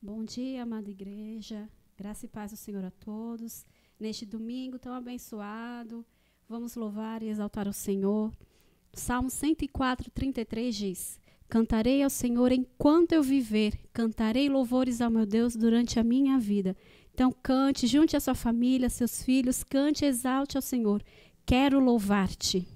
Bom dia, amada igreja. Graça e paz do Senhor a todos. Neste domingo tão abençoado, vamos louvar e exaltar o Senhor. Salmo 104, 33 diz: Cantarei ao Senhor enquanto eu viver, cantarei louvores ao meu Deus durante a minha vida. Então cante, junte a sua família, seus filhos, cante exalte ao Senhor. Quero louvar-te.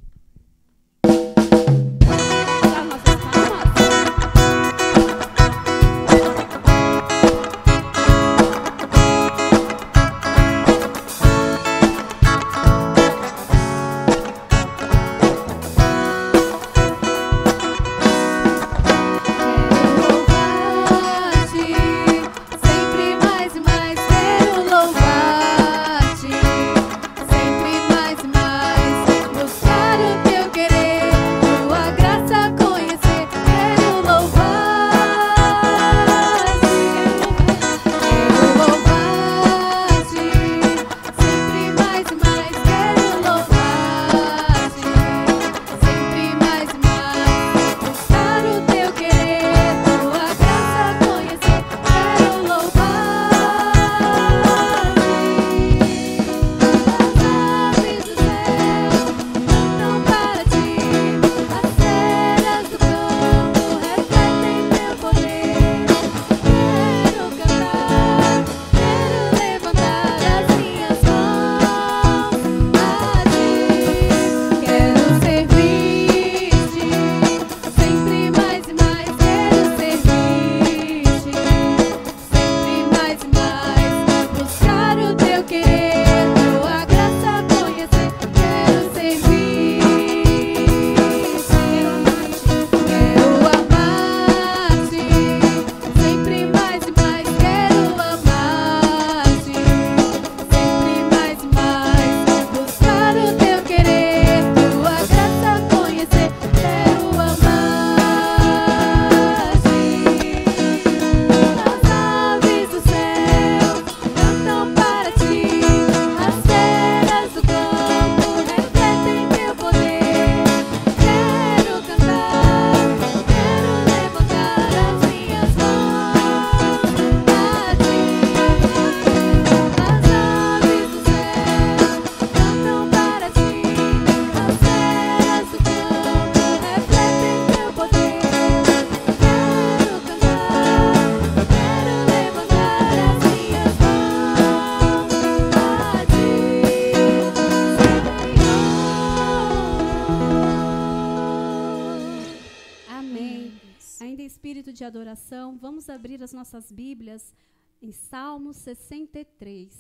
nossas Bíblias em Salmo 63.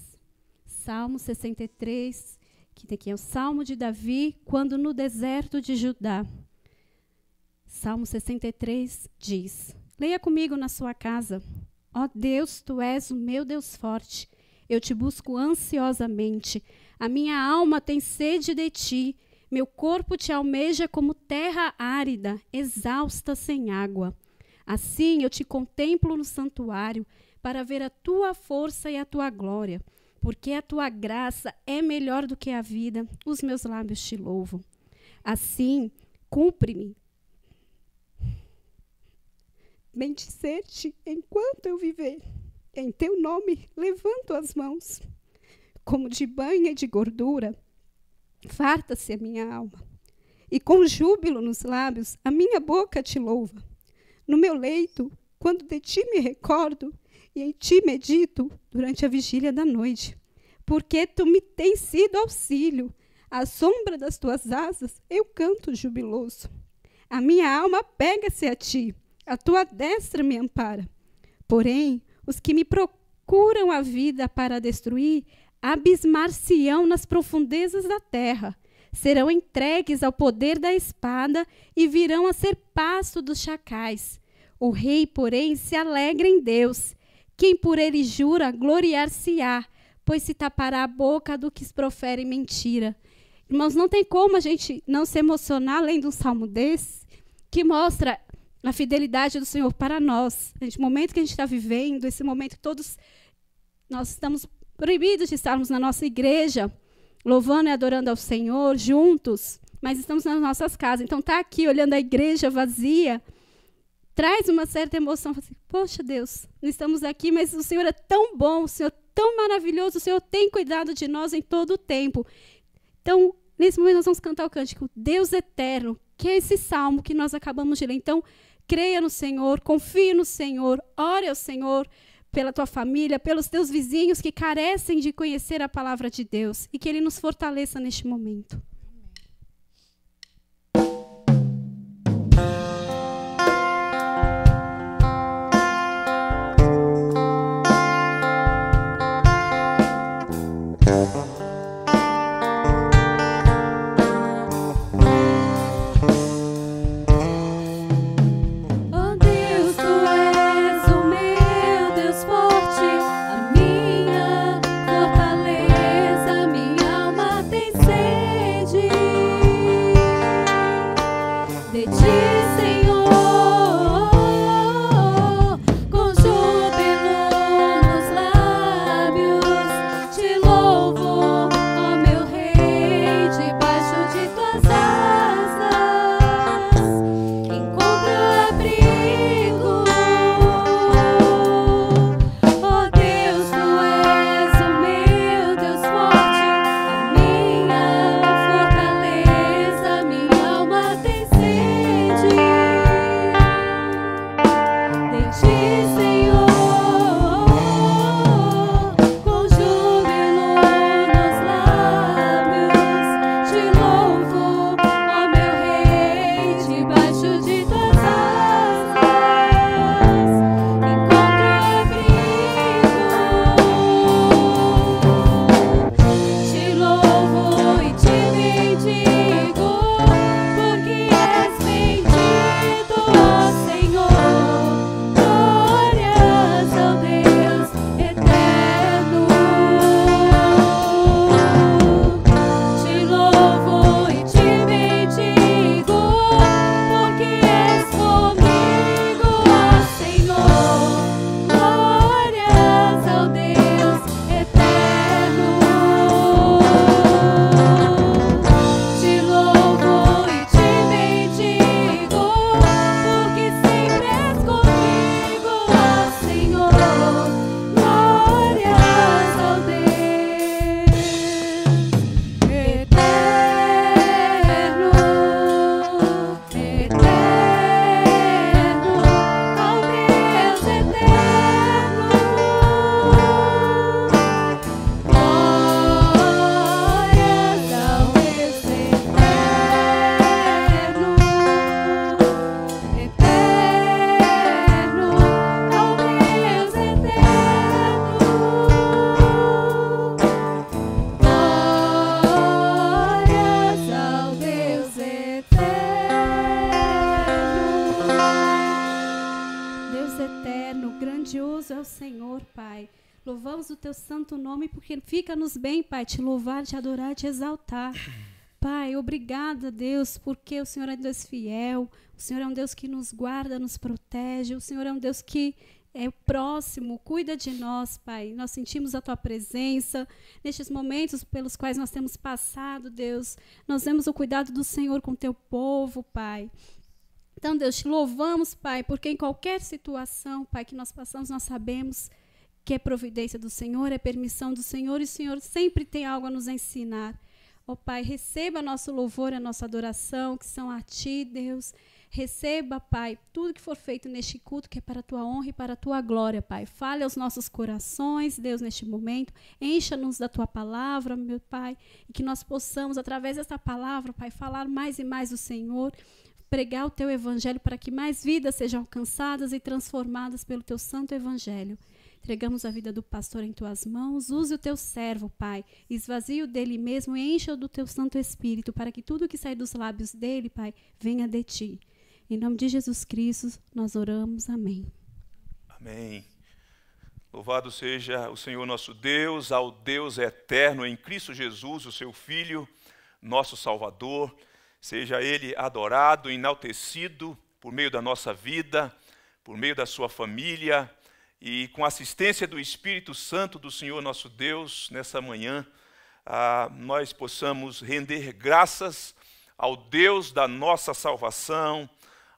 Salmo 63, que aqui é o Salmo de Davi, quando no deserto de Judá. Salmo 63 diz: Leia comigo na sua casa. Ó oh Deus, tu és o meu Deus forte. Eu te busco ansiosamente. A minha alma tem sede de ti. Meu corpo te almeja como terra árida, exausta sem água. Assim eu te contemplo no santuário para ver a tua força e a tua glória, porque a tua graça é melhor do que a vida, os meus lábios te louvam. Assim, cumpre-me. Bendizer-te enquanto eu viver. Em teu nome levanto as mãos, como de banha e de gordura, farta-se a minha alma. E com júbilo nos lábios, a minha boca te louva. No meu leito, quando de ti me recordo e em ti medito durante a vigília da noite. Porque tu me tens sido auxílio, à sombra das tuas asas eu canto jubiloso. A minha alma pega-se a ti, a tua destra me ampara. Porém, os que me procuram a vida para destruir, abismar-se-ão nas profundezas da terra serão entregues ao poder da espada e virão a ser pasto dos chacais. O rei, porém, se alegra em Deus. Quem por ele jura, gloriar-se-á, pois se tapará a boca do que profere mentira. Irmãos, não tem como a gente não se emocionar além de um salmo desse, que mostra a fidelidade do Senhor para nós. Esse momento que a gente está vivendo, esse momento que todos nós estamos proibidos de estarmos na nossa igreja, louvando e adorando ao Senhor juntos, mas estamos nas nossas casas. Então, estar tá aqui olhando a igreja vazia traz uma certa emoção. Assim, Poxa, Deus, não estamos aqui, mas o Senhor é tão bom, o Senhor é tão maravilhoso, o Senhor tem cuidado de nós em todo o tempo. Então, nesse momento, nós vamos cantar o cântico Deus Eterno, que é esse salmo que nós acabamos de ler. Então, creia no Senhor, confie no Senhor, ore ao Senhor pela tua família, pelos teus vizinhos que carecem de conhecer a palavra de Deus e que Ele nos fortaleça neste momento. teu santo nome, porque fica-nos bem, Pai, te louvar, te adorar, te exaltar. Pai, obrigada, Deus, porque o Senhor é um Deus fiel, o Senhor é um Deus que nos guarda, nos protege, o Senhor é um Deus que é próximo, cuida de nós, Pai. Nós sentimos a tua presença nestes momentos pelos quais nós temos passado, Deus. Nós vemos o cuidado do Senhor com teu povo, Pai. Então, Deus, te louvamos, Pai, porque em qualquer situação, Pai, que nós passamos, nós sabemos que é providência do Senhor, é permissão do Senhor, e o Senhor sempre tem algo a nos ensinar. Ó oh, Pai, receba nosso louvor e a nossa adoração, que são a Ti, Deus. Receba, Pai, tudo que for feito neste culto, que é para a Tua honra e para a Tua glória, Pai. Fale aos nossos corações, Deus, neste momento. Encha-nos da Tua palavra, meu Pai, e que nós possamos, através desta palavra, Pai, falar mais e mais do Senhor pregar o teu evangelho para que mais vidas sejam alcançadas e transformadas pelo teu santo evangelho. Entregamos a vida do pastor em tuas mãos. Use o teu servo, Pai. Esvazie-o dele mesmo e encha-o do teu Santo Espírito, para que tudo que sai dos lábios dele, Pai, venha de ti. Em nome de Jesus Cristo, nós oramos. Amém. Amém. Louvado seja o Senhor nosso Deus, ao Deus eterno, em Cristo Jesus, o seu Filho, nosso Salvador. Seja Ele adorado, enaltecido por meio da nossa vida, por meio da sua família, e com a assistência do Espírito Santo do Senhor nosso Deus, nessa manhã, ah, nós possamos render graças ao Deus da nossa salvação,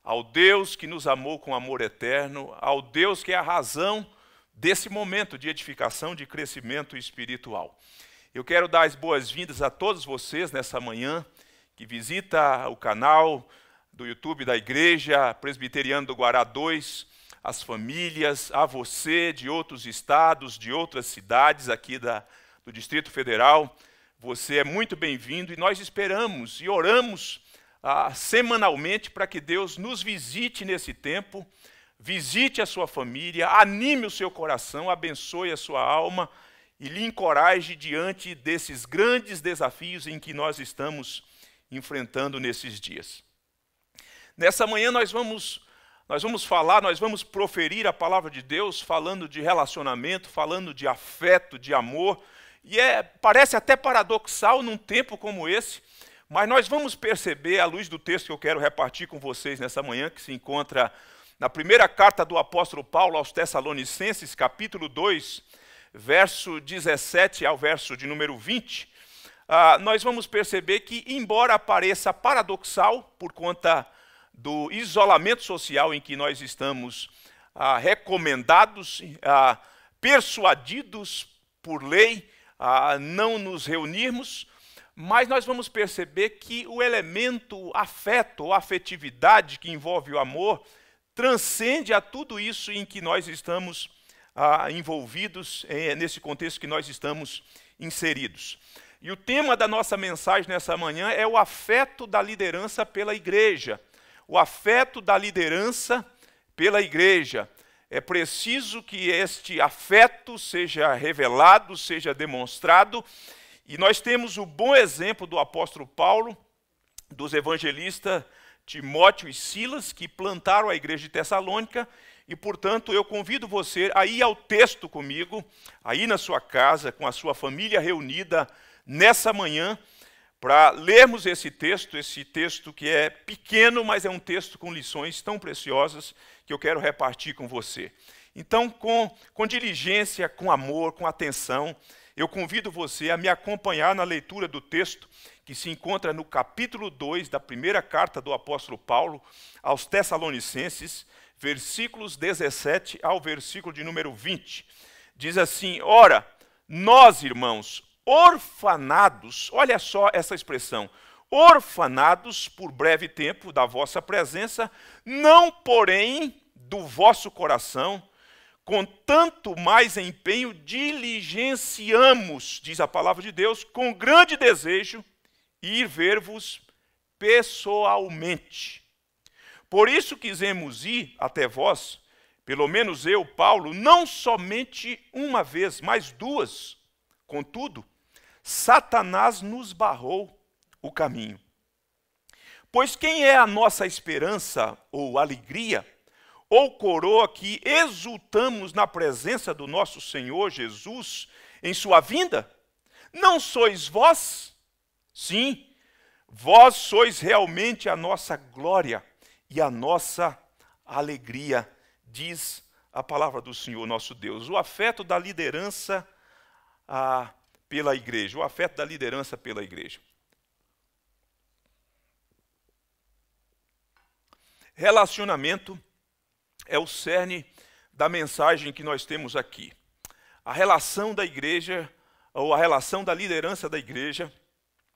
ao Deus que nos amou com amor eterno, ao Deus que é a razão desse momento de edificação, de crescimento espiritual. Eu quero dar as boas-vindas a todos vocês nessa manhã que visita o canal do YouTube da Igreja Presbiteriana do Guará 2 as famílias, a você de outros estados, de outras cidades aqui da, do Distrito Federal. Você é muito bem-vindo e nós esperamos e oramos ah, semanalmente para que Deus nos visite nesse tempo, visite a sua família, anime o seu coração, abençoe a sua alma e lhe encoraje diante desses grandes desafios em que nós estamos enfrentando nesses dias. Nessa manhã nós vamos nós vamos falar, nós vamos proferir a palavra de Deus falando de relacionamento, falando de afeto, de amor. E é, parece até paradoxal num tempo como esse, mas nós vamos perceber, à luz do texto que eu quero repartir com vocês nessa manhã, que se encontra na primeira carta do apóstolo Paulo aos Tessalonicenses, capítulo 2, verso 17 ao verso de número 20, ah, nós vamos perceber que, embora pareça paradoxal, por conta do isolamento social em que nós estamos ah, recomendados, ah, persuadidos por lei a ah, não nos reunirmos, mas nós vamos perceber que o elemento afeto ou afetividade que envolve o amor transcende a tudo isso em que nós estamos ah, envolvidos, eh, nesse contexto que nós estamos inseridos. E o tema da nossa mensagem nessa manhã é o afeto da liderança pela igreja o afeto da liderança pela igreja. É preciso que este afeto seja revelado, seja demonstrado. E nós temos o bom exemplo do apóstolo Paulo, dos evangelistas Timóteo e Silas, que plantaram a igreja de Tessalônica. E, portanto, eu convido você a ir ao texto comigo, aí na sua casa, com a sua família reunida nessa manhã para lermos esse texto, esse texto que é pequeno, mas é um texto com lições tão preciosas que eu quero repartir com você. Então, com, com diligência, com amor, com atenção, eu convido você a me acompanhar na leitura do texto que se encontra no capítulo 2 da primeira carta do apóstolo Paulo aos Tessalonicenses, versículos 17 ao versículo de número 20. Diz assim: Ora, nós, irmãos, orfanados, olha só essa expressão, orfanados por breve tempo da vossa presença, não porém do vosso coração, com tanto mais empenho diligenciamos, diz a palavra de Deus, com grande desejo ir ver-vos pessoalmente. Por isso quisemos ir até vós, pelo menos eu, Paulo, não somente uma vez, mas duas. Contudo, Satanás nos barrou o caminho. Pois quem é a nossa esperança ou alegria, ou coroa que exultamos na presença do nosso Senhor Jesus em sua vinda? Não sois vós? Sim, vós sois realmente a nossa glória e a nossa alegria, diz a palavra do Senhor nosso Deus. O afeto da liderança a pela igreja, o afeto da liderança pela igreja. Relacionamento é o cerne da mensagem que nós temos aqui. A relação da igreja, ou a relação da liderança da igreja,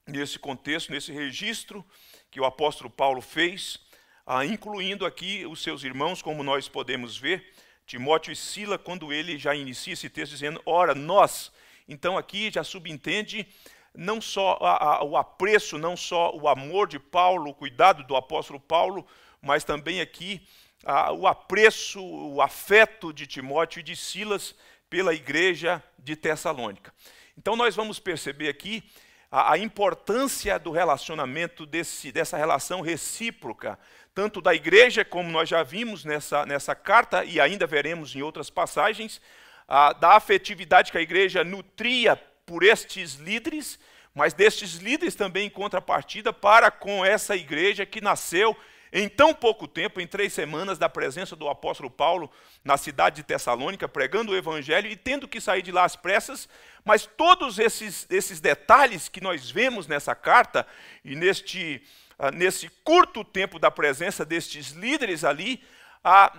nesse contexto, nesse registro que o apóstolo Paulo fez, ah, incluindo aqui os seus irmãos, como nós podemos ver, Timóteo e Sila, quando ele já inicia esse texto dizendo: Ora, nós então aqui já subentende não só a, a, o apreço, não só o amor de Paulo, o cuidado do apóstolo Paulo, mas também aqui a, o apreço, o afeto de Timóteo e de Silas pela igreja de Tessalônica. Então nós vamos perceber aqui a, importância do relacionamento, desse, dessa relação recíproca, tanto da igreja, como nós já vimos nessa, nessa carta, e ainda veremos em outras passagens, ah, da afetividade que a igreja nutria por estes líderes, mas destes líderes também em contrapartida para com essa igreja que nasceu em tão pouco tempo, em três semanas, da presença do apóstolo Paulo na cidade de Tessalônica, pregando o evangelho e tendo que sair de lá às pressas, mas todos esses, esses detalhes que nós vemos nessa carta e neste, ah, nesse curto tempo da presença destes líderes ali, ah,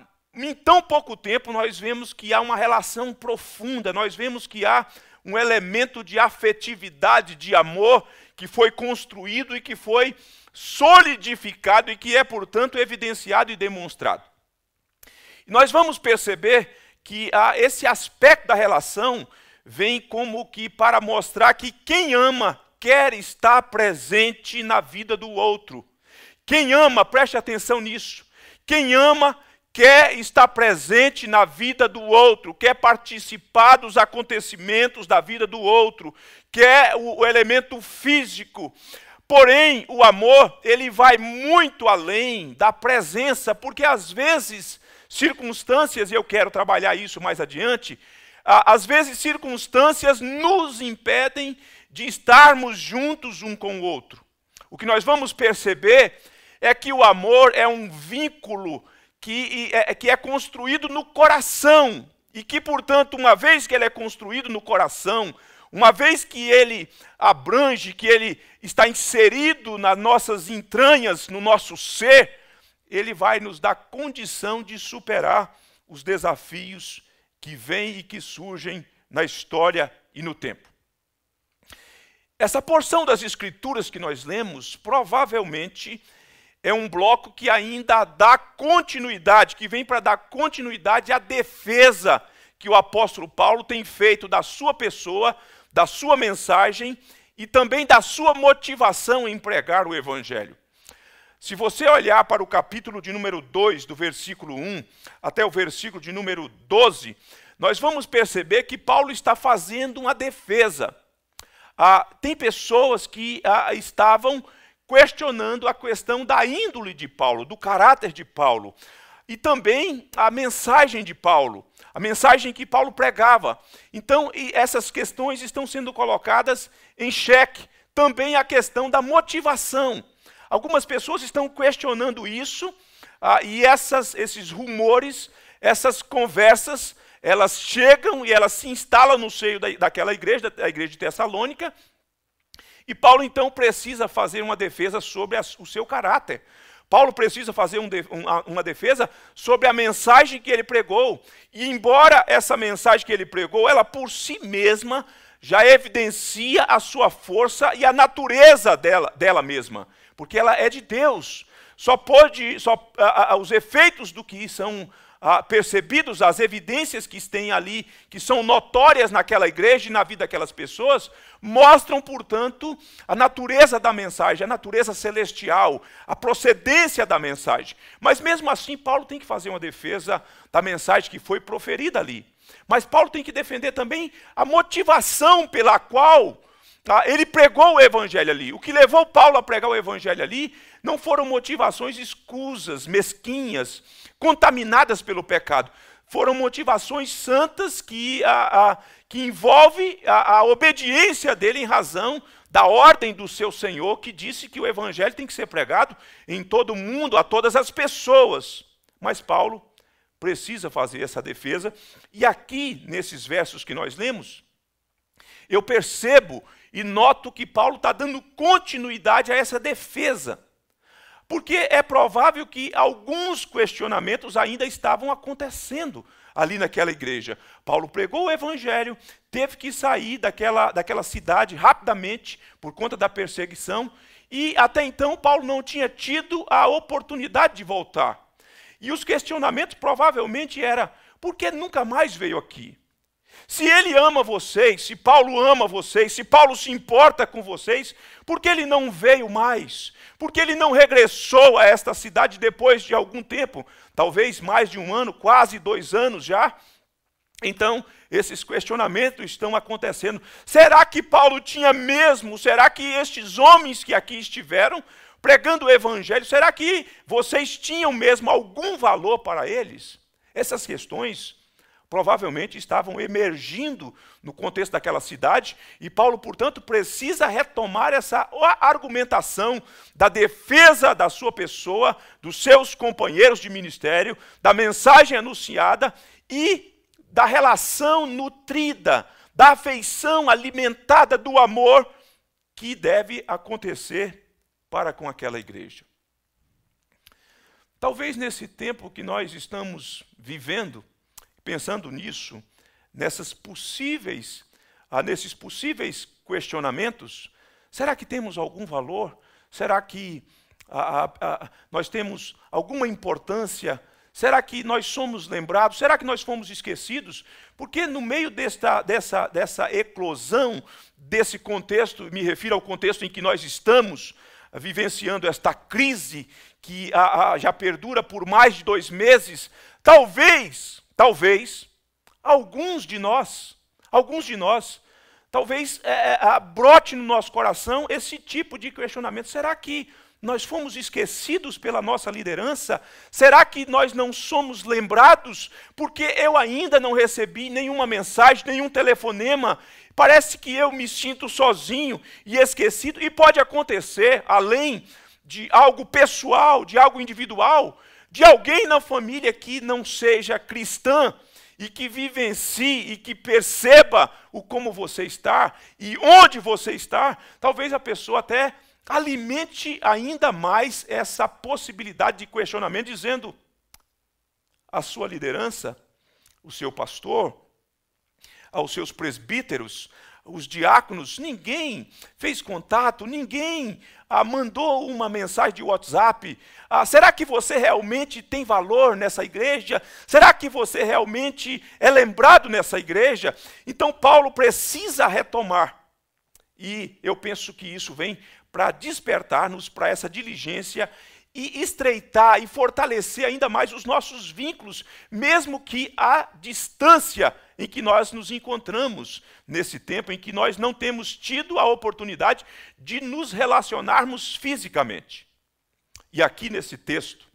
em tão pouco tempo, nós vemos que há uma relação profunda, nós vemos que há um elemento de afetividade, de amor, que foi construído e que foi solidificado e que é, portanto, evidenciado e demonstrado. nós vamos perceber que ah, esse aspecto da relação vem como que para mostrar que quem ama quer estar presente na vida do outro. Quem ama, preste atenção nisso. Quem ama quer estar presente na vida do outro, quer participar dos acontecimentos da vida do outro, quer o, o elemento físico. Porém, o amor, ele vai muito além da presença, porque às vezes circunstâncias, e eu quero trabalhar isso mais adiante, às vezes circunstâncias nos impedem de estarmos juntos um com o outro. O que nós vamos perceber é que o amor é um vínculo que é, é, que é construído no coração. E que, portanto, uma vez que ele é construído no coração, uma vez que ele abrange, que ele está inserido nas nossas entranhas, no nosso ser, ele vai nos dar condição de superar os desafios que vêm e que surgem na história e no tempo. Essa porção das Escrituras que nós lemos provavelmente é um bloco que ainda dá continuidade, que vem para dar continuidade à defesa que o apóstolo Paulo tem feito da sua pessoa, da sua mensagem e também da sua motivação em pregar o evangelho. Se você olhar para o capítulo de número 2, do versículo 1 até o versículo de número 12, nós vamos perceber que Paulo está fazendo uma defesa. Ah, tem pessoas que ah, estavam questionando a questão da índole de Paulo, do caráter de Paulo, e também a mensagem de Paulo, a mensagem que Paulo pregava. Então, essas questões estão sendo colocadas em xeque. Também a questão da motivação. Algumas pessoas estão questionando isso, ah, e essas, esses rumores, essas conversas, elas chegam e elas se instalam no seio da, daquela igreja, da, da igreja de Tessalônica, e Paulo então precisa fazer uma defesa sobre a, o seu caráter. Paulo precisa fazer um de, uma, uma defesa sobre a mensagem que ele pregou. E embora essa mensagem que ele pregou, ela por si mesma já evidencia a sua força e a natureza dela, dela mesma, porque ela é de Deus. Só pode, só a, a, os efeitos do que são a, percebidos, as evidências que têm ali, que são notórias naquela igreja e na vida daquelas pessoas, Mostram, portanto, a natureza da mensagem, a natureza celestial, a procedência da mensagem. Mas mesmo assim, Paulo tem que fazer uma defesa da mensagem que foi proferida ali. Mas Paulo tem que defender também a motivação pela qual tá, ele pregou o evangelho ali. O que levou Paulo a pregar o evangelho ali não foram motivações escusas, mesquinhas, contaminadas pelo pecado foram motivações santas que, a, a que envolve a, a obediência dele em razão da ordem do seu Senhor, que disse que o evangelho tem que ser pregado em todo o mundo, a todas as pessoas. Mas Paulo precisa fazer essa defesa, e aqui, nesses versos que nós lemos, eu percebo e noto que Paulo está dando continuidade a essa defesa porque é provável que alguns questionamentos ainda estavam acontecendo ali naquela igreja. Paulo pregou o evangelho, teve que sair daquela, daquela cidade rapidamente por conta da perseguição, e até então Paulo não tinha tido a oportunidade de voltar. E os questionamentos provavelmente era por que nunca mais veio aqui? Se ele ama vocês, se Paulo ama vocês, se Paulo se importa com vocês, por que ele não veio mais? Por que ele não regressou a esta cidade depois de algum tempo? Talvez mais de um ano, quase dois anos já. Então, esses questionamentos estão acontecendo. Será que Paulo tinha mesmo? Será que estes homens que aqui estiveram pregando o evangelho, será que vocês tinham mesmo algum valor para eles? Essas questões provavelmente estavam emergindo no contexto daquela cidade, e Paulo, portanto, precisa retomar essa argumentação da defesa da sua pessoa, dos seus companheiros de ministério, da mensagem anunciada e da relação nutrida, da afeição alimentada do amor que deve acontecer para com aquela igreja. Talvez nesse tempo que nós estamos vivendo, Pensando nisso, nessas possíveis, ah, nesses possíveis questionamentos, será que temos algum valor? Será que ah, ah, ah, nós temos alguma importância? Será que nós somos lembrados? Será que nós fomos esquecidos? Porque no meio desta, dessa, dessa eclosão, desse contexto, me refiro ao contexto em que nós estamos vivenciando esta crise que a, ah, a, ah, já perdura por mais de dois meses, talvez Talvez alguns de nós, alguns de nós, talvez é, é, brote no nosso coração esse tipo de questionamento. Será que nós fomos esquecidos pela nossa liderança? Será que nós não somos lembrados? Porque eu ainda não recebi nenhuma mensagem, nenhum telefonema. Parece que eu me sinto sozinho e esquecido. E pode acontecer, além de algo pessoal, de algo individual, de alguém na família que não seja cristã e que vivencie e que perceba o como você está e onde você está, talvez a pessoa até alimente ainda mais essa possibilidade de questionamento, dizendo: a sua liderança, o seu pastor, aos seus presbíteros, os diáconos, ninguém fez contato, ninguém ah, mandou uma mensagem de WhatsApp. Ah, será que você realmente tem valor nessa igreja? Será que você realmente é lembrado nessa igreja? Então, Paulo precisa retomar. E eu penso que isso vem para despertar-nos para essa diligência e estreitar e fortalecer ainda mais os nossos vínculos, mesmo que à distância em que nós nos encontramos nesse tempo, em que nós não temos tido a oportunidade de nos relacionarmos fisicamente. E aqui nesse texto,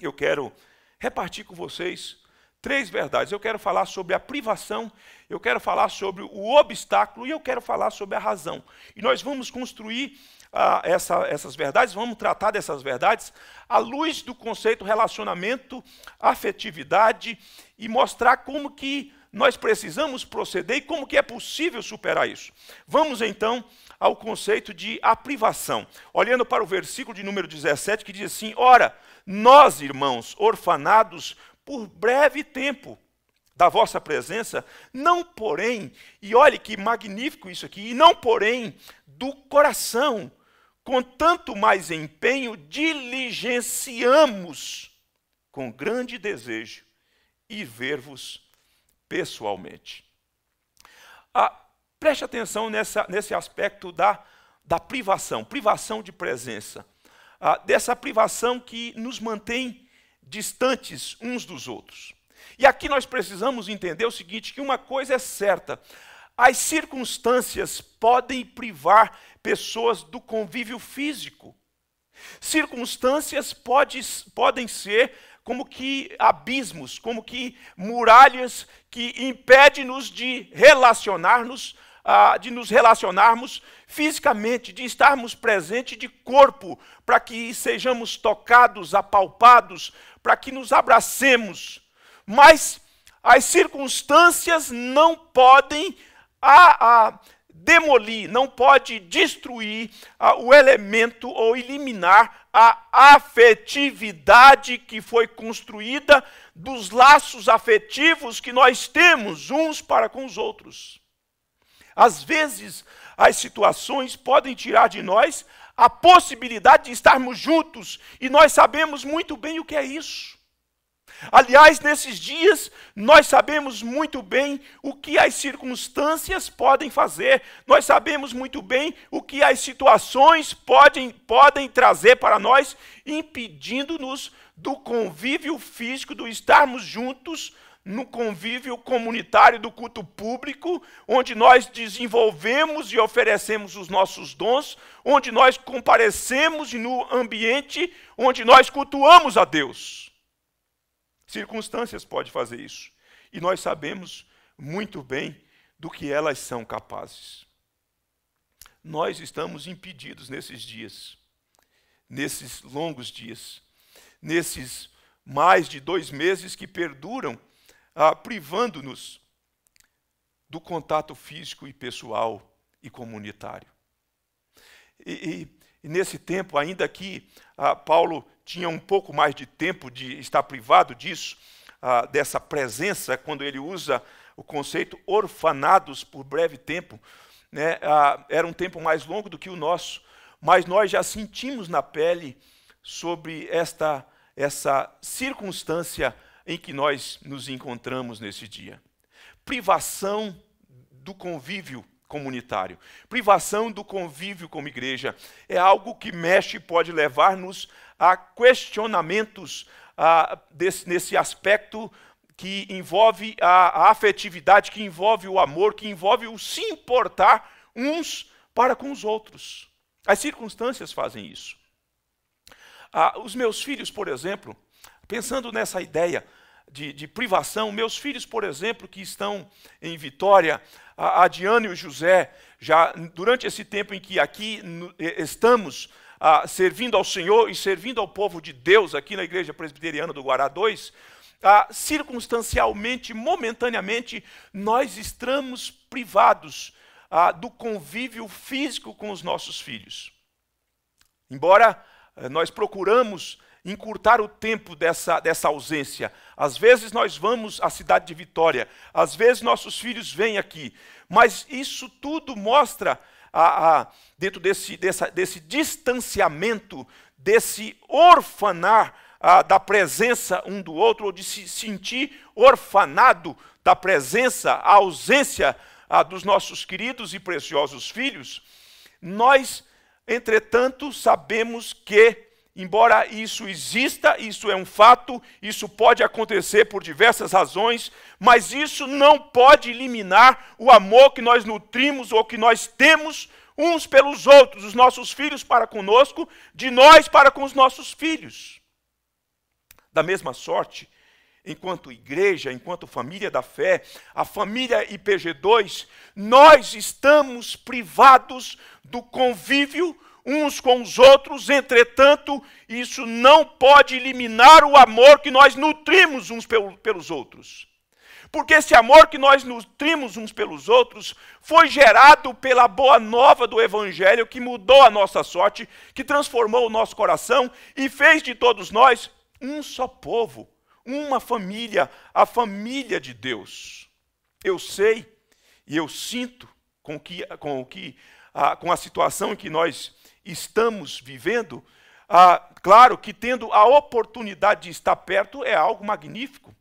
eu quero repartir com vocês três verdades. Eu quero falar sobre a privação, eu quero falar sobre o obstáculo e eu quero falar sobre a razão. E nós vamos construir ah, essa, essas verdades, vamos tratar dessas verdades à luz do conceito relacionamento, afetividade e mostrar como que nós precisamos proceder e como que é possível superar isso. Vamos então ao conceito de a privação. Olhando para o versículo de número 17 que diz assim: "Ora, nós, irmãos, orfanados por breve tempo da vossa presença, não porém, e olhe que magnífico isso aqui, e não porém do coração, com tanto mais empenho diligenciamos com grande desejo e ver-vos pessoalmente. Ah, preste atenção nessa, nesse aspecto da, da privação, privação de presença. Ah, dessa privação que nos mantém distantes uns dos outros. E aqui nós precisamos entender o seguinte: que uma coisa é certa, as circunstâncias podem privar pessoas do convívio físico. Circunstâncias pode, podem ser como que abismos, como que muralhas que impedem-nos de relacionar-nos, ah, de nos relacionarmos fisicamente, de estarmos presentes de corpo, para que sejamos tocados, apalpados, para que nos abracemos. Mas as circunstâncias não podem a, a, demolir, não pode destruir a, ah, o elemento ou eliminar a afetividade que foi construída, dos laços afetivos que nós temos uns para com os outros. Às vezes, as situações podem tirar de nós a possibilidade de estarmos juntos, e nós sabemos muito bem o que é isso. Aliás, nesses dias, nós sabemos muito bem o que as circunstâncias podem fazer, nós sabemos muito bem o que as situações podem, podem trazer para nós, impedindo-nos do convívio físico, do estarmos juntos no convívio comunitário do culto público, onde nós desenvolvemos e oferecemos os nossos dons, onde nós comparecemos no ambiente onde nós cultuamos a Deus. Circunstâncias podem fazer isso. E nós sabemos muito bem do que elas são capazes. Nós estamos impedidos nesses dias, nesses longos dias, nesses mais de dois meses que perduram, ah, privando-nos do contato físico e pessoal e comunitário. E, e, e nesse tempo, ainda que ah, Paulo tinha um pouco mais de tempo de estar privado disso, ah, dessa presença, quando ele usa o conceito orfanados por breve tempo, né? ah, era um tempo mais longo do que o nosso, mas nós já sentimos na pele sobre esta essa circunstância em que nós nos encontramos nesse dia. Privação do convívio comunitário. Privação do convívio como igreja é algo que mexe e pode levar-nos a questionamentos a, desse, nesse aspecto que envolve a, a afetividade, que envolve o amor, que envolve o se importar uns para com os outros. As circunstâncias fazem isso. Ah, os meus filhos, por exemplo, pensando nessa ideia, de, de privação. Meus filhos, por exemplo, que estão em Vitória, a, a Diana e o José, já durante esse tempo em que aqui estamos ah, servindo ao Senhor e servindo ao povo de Deus aqui na Igreja Presbiteriana do Guará 2, ah, circunstancialmente, momentaneamente, nós estamos privados ah, do convívio físico com os nossos filhos. Embora eh, nós procuramos encurtar o tempo dessa, dessa ausência. Às vezes nós vamos à cidade de Vitória, às vezes nossos filhos vêm aqui, mas isso tudo mostra, a, a, dentro desse, dessa, desse distanciamento, desse orfanar a, da presença um do outro, ou de se sentir orfanado da presença, a ausência dos nossos queridos e preciosos filhos, nós, entretanto, sabemos que Embora isso exista, isso é um fato, isso pode acontecer por diversas razões, mas isso não pode eliminar o amor que nós nutrimos ou que nós temos uns pelos outros, os nossos filhos para conosco, de nós para com os nossos filhos. Da mesma sorte, enquanto igreja, enquanto família da fé, a família IPG2, nós estamos privados do convívio uns com os outros, entretanto, isso não pode eliminar o amor que nós nutrimos uns pelos outros. Porque esse amor que nós nutrimos uns pelos outros foi gerado pela boa nova do Evangelho que mudou a nossa sorte, que transformou o nosso coração e fez de todos nós um só povo, uma família, a família de Deus. Eu sei e eu sinto com, que, com o que a, com a situação em que nós estamos vivendo, ah, claro que tendo a oportunidade de estar perto é algo magnífico.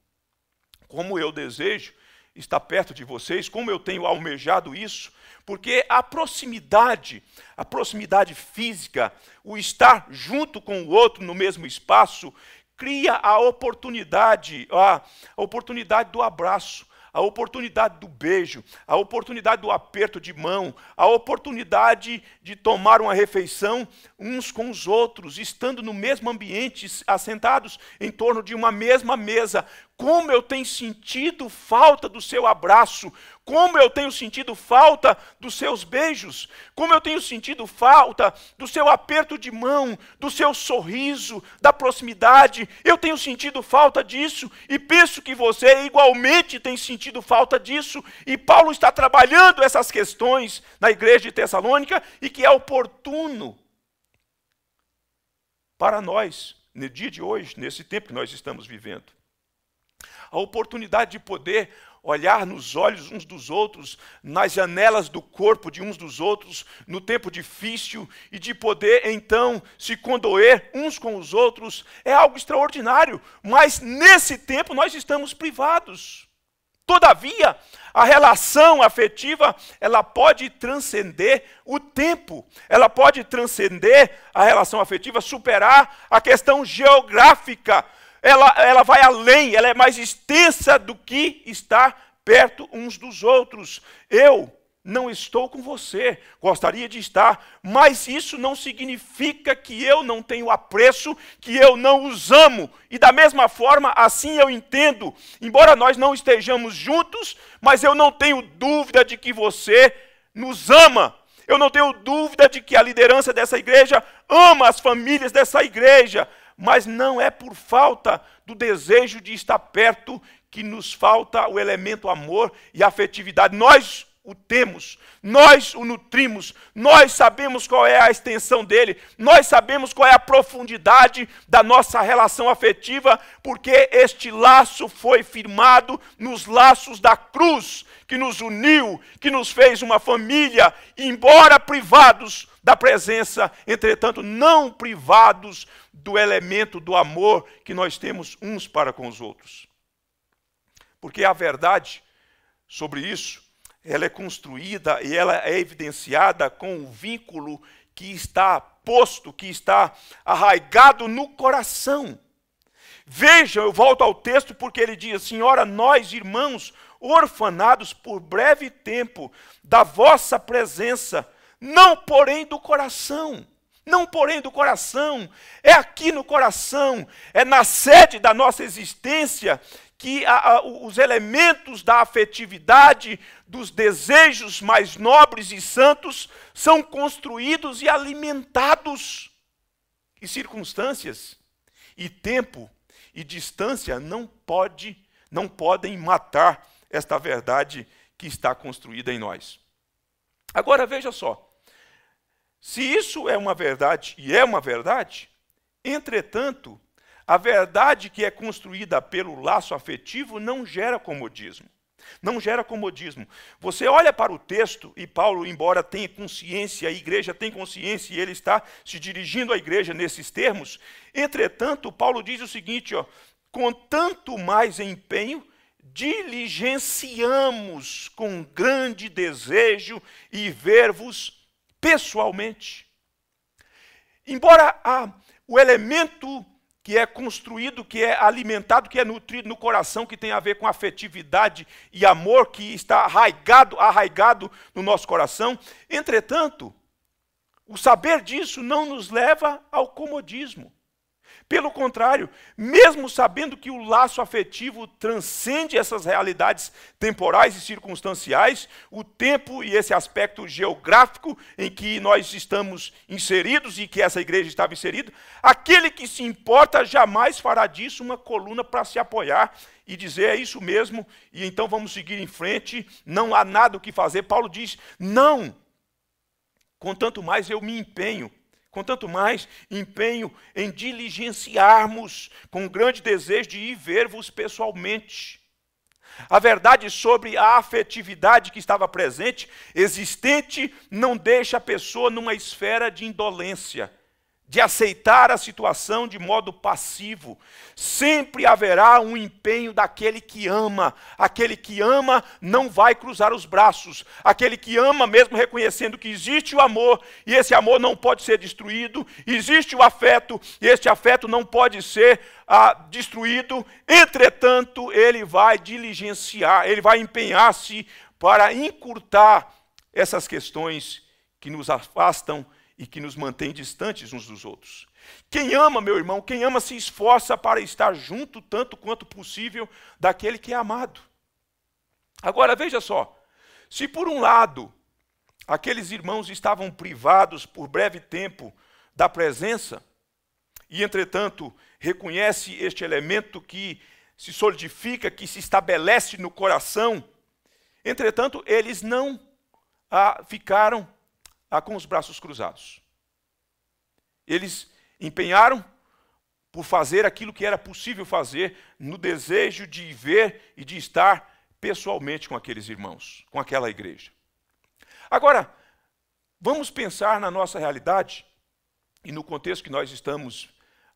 Como eu desejo estar perto de vocês, como eu tenho almejado isso, porque a proximidade, a proximidade física, o estar junto com o outro no mesmo espaço, cria a oportunidade, a oportunidade do abraço, a oportunidade do beijo, a oportunidade do aperto de mão, a oportunidade de tomar uma refeição uns com os outros, estando no mesmo ambiente, assentados em torno de uma mesma mesa, como eu tenho sentido falta do seu abraço, como eu tenho sentido falta dos seus beijos, como eu tenho sentido falta do seu aperto de mão, do seu sorriso, da proximidade. Eu tenho sentido falta disso e penso que você igualmente tem sentido falta disso. E Paulo está trabalhando essas questões na igreja de Tessalônica e que é oportuno para nós, no dia de hoje, nesse tempo que nós estamos vivendo a oportunidade de poder olhar nos olhos uns dos outros, nas janelas do corpo de uns dos outros, no tempo difícil, e de poder então se condoer uns com os outros, é algo extraordinário, mas nesse tempo nós estamos privados. Todavia, a relação afetiva, ela pode transcender o tempo. Ela pode transcender a relação afetiva, superar a questão geográfica ela, ela vai além, ela é mais extensa do que estar perto uns dos outros. Eu não estou com você, gostaria de estar, mas isso não significa que eu não tenho apreço, que eu não os amo. E da mesma forma, assim eu entendo, embora nós não estejamos juntos, mas eu não tenho dúvida de que você nos ama. Eu não tenho dúvida de que a liderança dessa igreja ama as famílias dessa igreja, mas não é por falta do desejo de estar perto que nos falta o elemento amor e afetividade. Nós o temos, nós o nutrimos, nós sabemos qual é a extensão dele, nós sabemos qual é a profundidade da nossa relação afetiva, porque este laço foi firmado nos laços da cruz, que nos uniu, que nos fez uma família, embora privados da presença, entretanto, não privados do elemento do amor que nós temos uns para com os outros. Porque a verdade sobre isso, ela é construída e ela é evidenciada com o vínculo que está posto, que está arraigado no coração. Vejam, eu volto ao texto porque ele diz: Senhora, assim, nós, irmãos, orfanados por breve tempo da vossa presença, não porém do coração. Não porém do coração, é aqui no coração, é na sede da nossa existência que a, a, os elementos da afetividade, dos desejos mais nobres e santos são construídos e alimentados. E circunstâncias e tempo e distância não pode, não podem matar esta verdade que está construída em nós. Agora veja só, se isso é uma verdade, e é uma verdade, entretanto, a verdade que é construída pelo laço afetivo não gera comodismo. Não gera comodismo. Você olha para o texto, e Paulo, embora tenha consciência, a igreja tem consciência, e ele está se dirigindo à igreja nesses termos, entretanto, Paulo diz o seguinte: ó, com tanto mais empenho, diligenciamos com grande desejo e ver-vos pessoalmente. Embora a, o elemento que é construído, que é alimentado, que é nutrido no coração, que tem a ver com afetividade e amor que está arraigado, arraigado no nosso coração. Entretanto, o saber disso não nos leva ao comodismo. Pelo contrário, mesmo sabendo que o laço afetivo transcende essas realidades temporais e circunstanciais, o tempo e esse aspecto geográfico em que nós estamos inseridos e que essa igreja estava inserida, aquele que se importa jamais fará disso uma coluna para se apoiar e dizer é isso mesmo, e então vamos seguir em frente, não há nada o que fazer. Paulo diz: não, contanto mais eu me empenho com tanto mais empenho em diligenciarmos com um grande desejo de ir ver-vos pessoalmente. A verdade sobre a afetividade que estava presente, existente, não deixa a pessoa numa esfera de indolência de aceitar a situação de modo passivo. Sempre haverá um empenho daquele que ama. Aquele que ama não vai cruzar os braços. Aquele que ama, mesmo reconhecendo que existe o amor, e esse amor não pode ser destruído, existe o afeto, e este afeto não pode ser ah, destruído. Entretanto, ele vai diligenciar, ele vai empenhar-se para encurtar essas questões que nos afastam e que nos mantém distantes uns dos outros. Quem ama, meu irmão, quem ama se esforça para estar junto tanto quanto possível daquele que é amado. Agora veja só, se por um lado aqueles irmãos estavam privados por breve tempo da presença, e entretanto reconhece este elemento que se solidifica, que se estabelece no coração, entretanto eles não ah, ficaram Tá com os braços cruzados. Eles empenharam por fazer aquilo que era possível fazer, no desejo de ver e de estar pessoalmente com aqueles irmãos, com aquela igreja. Agora, vamos pensar na nossa realidade e no contexto que nós estamos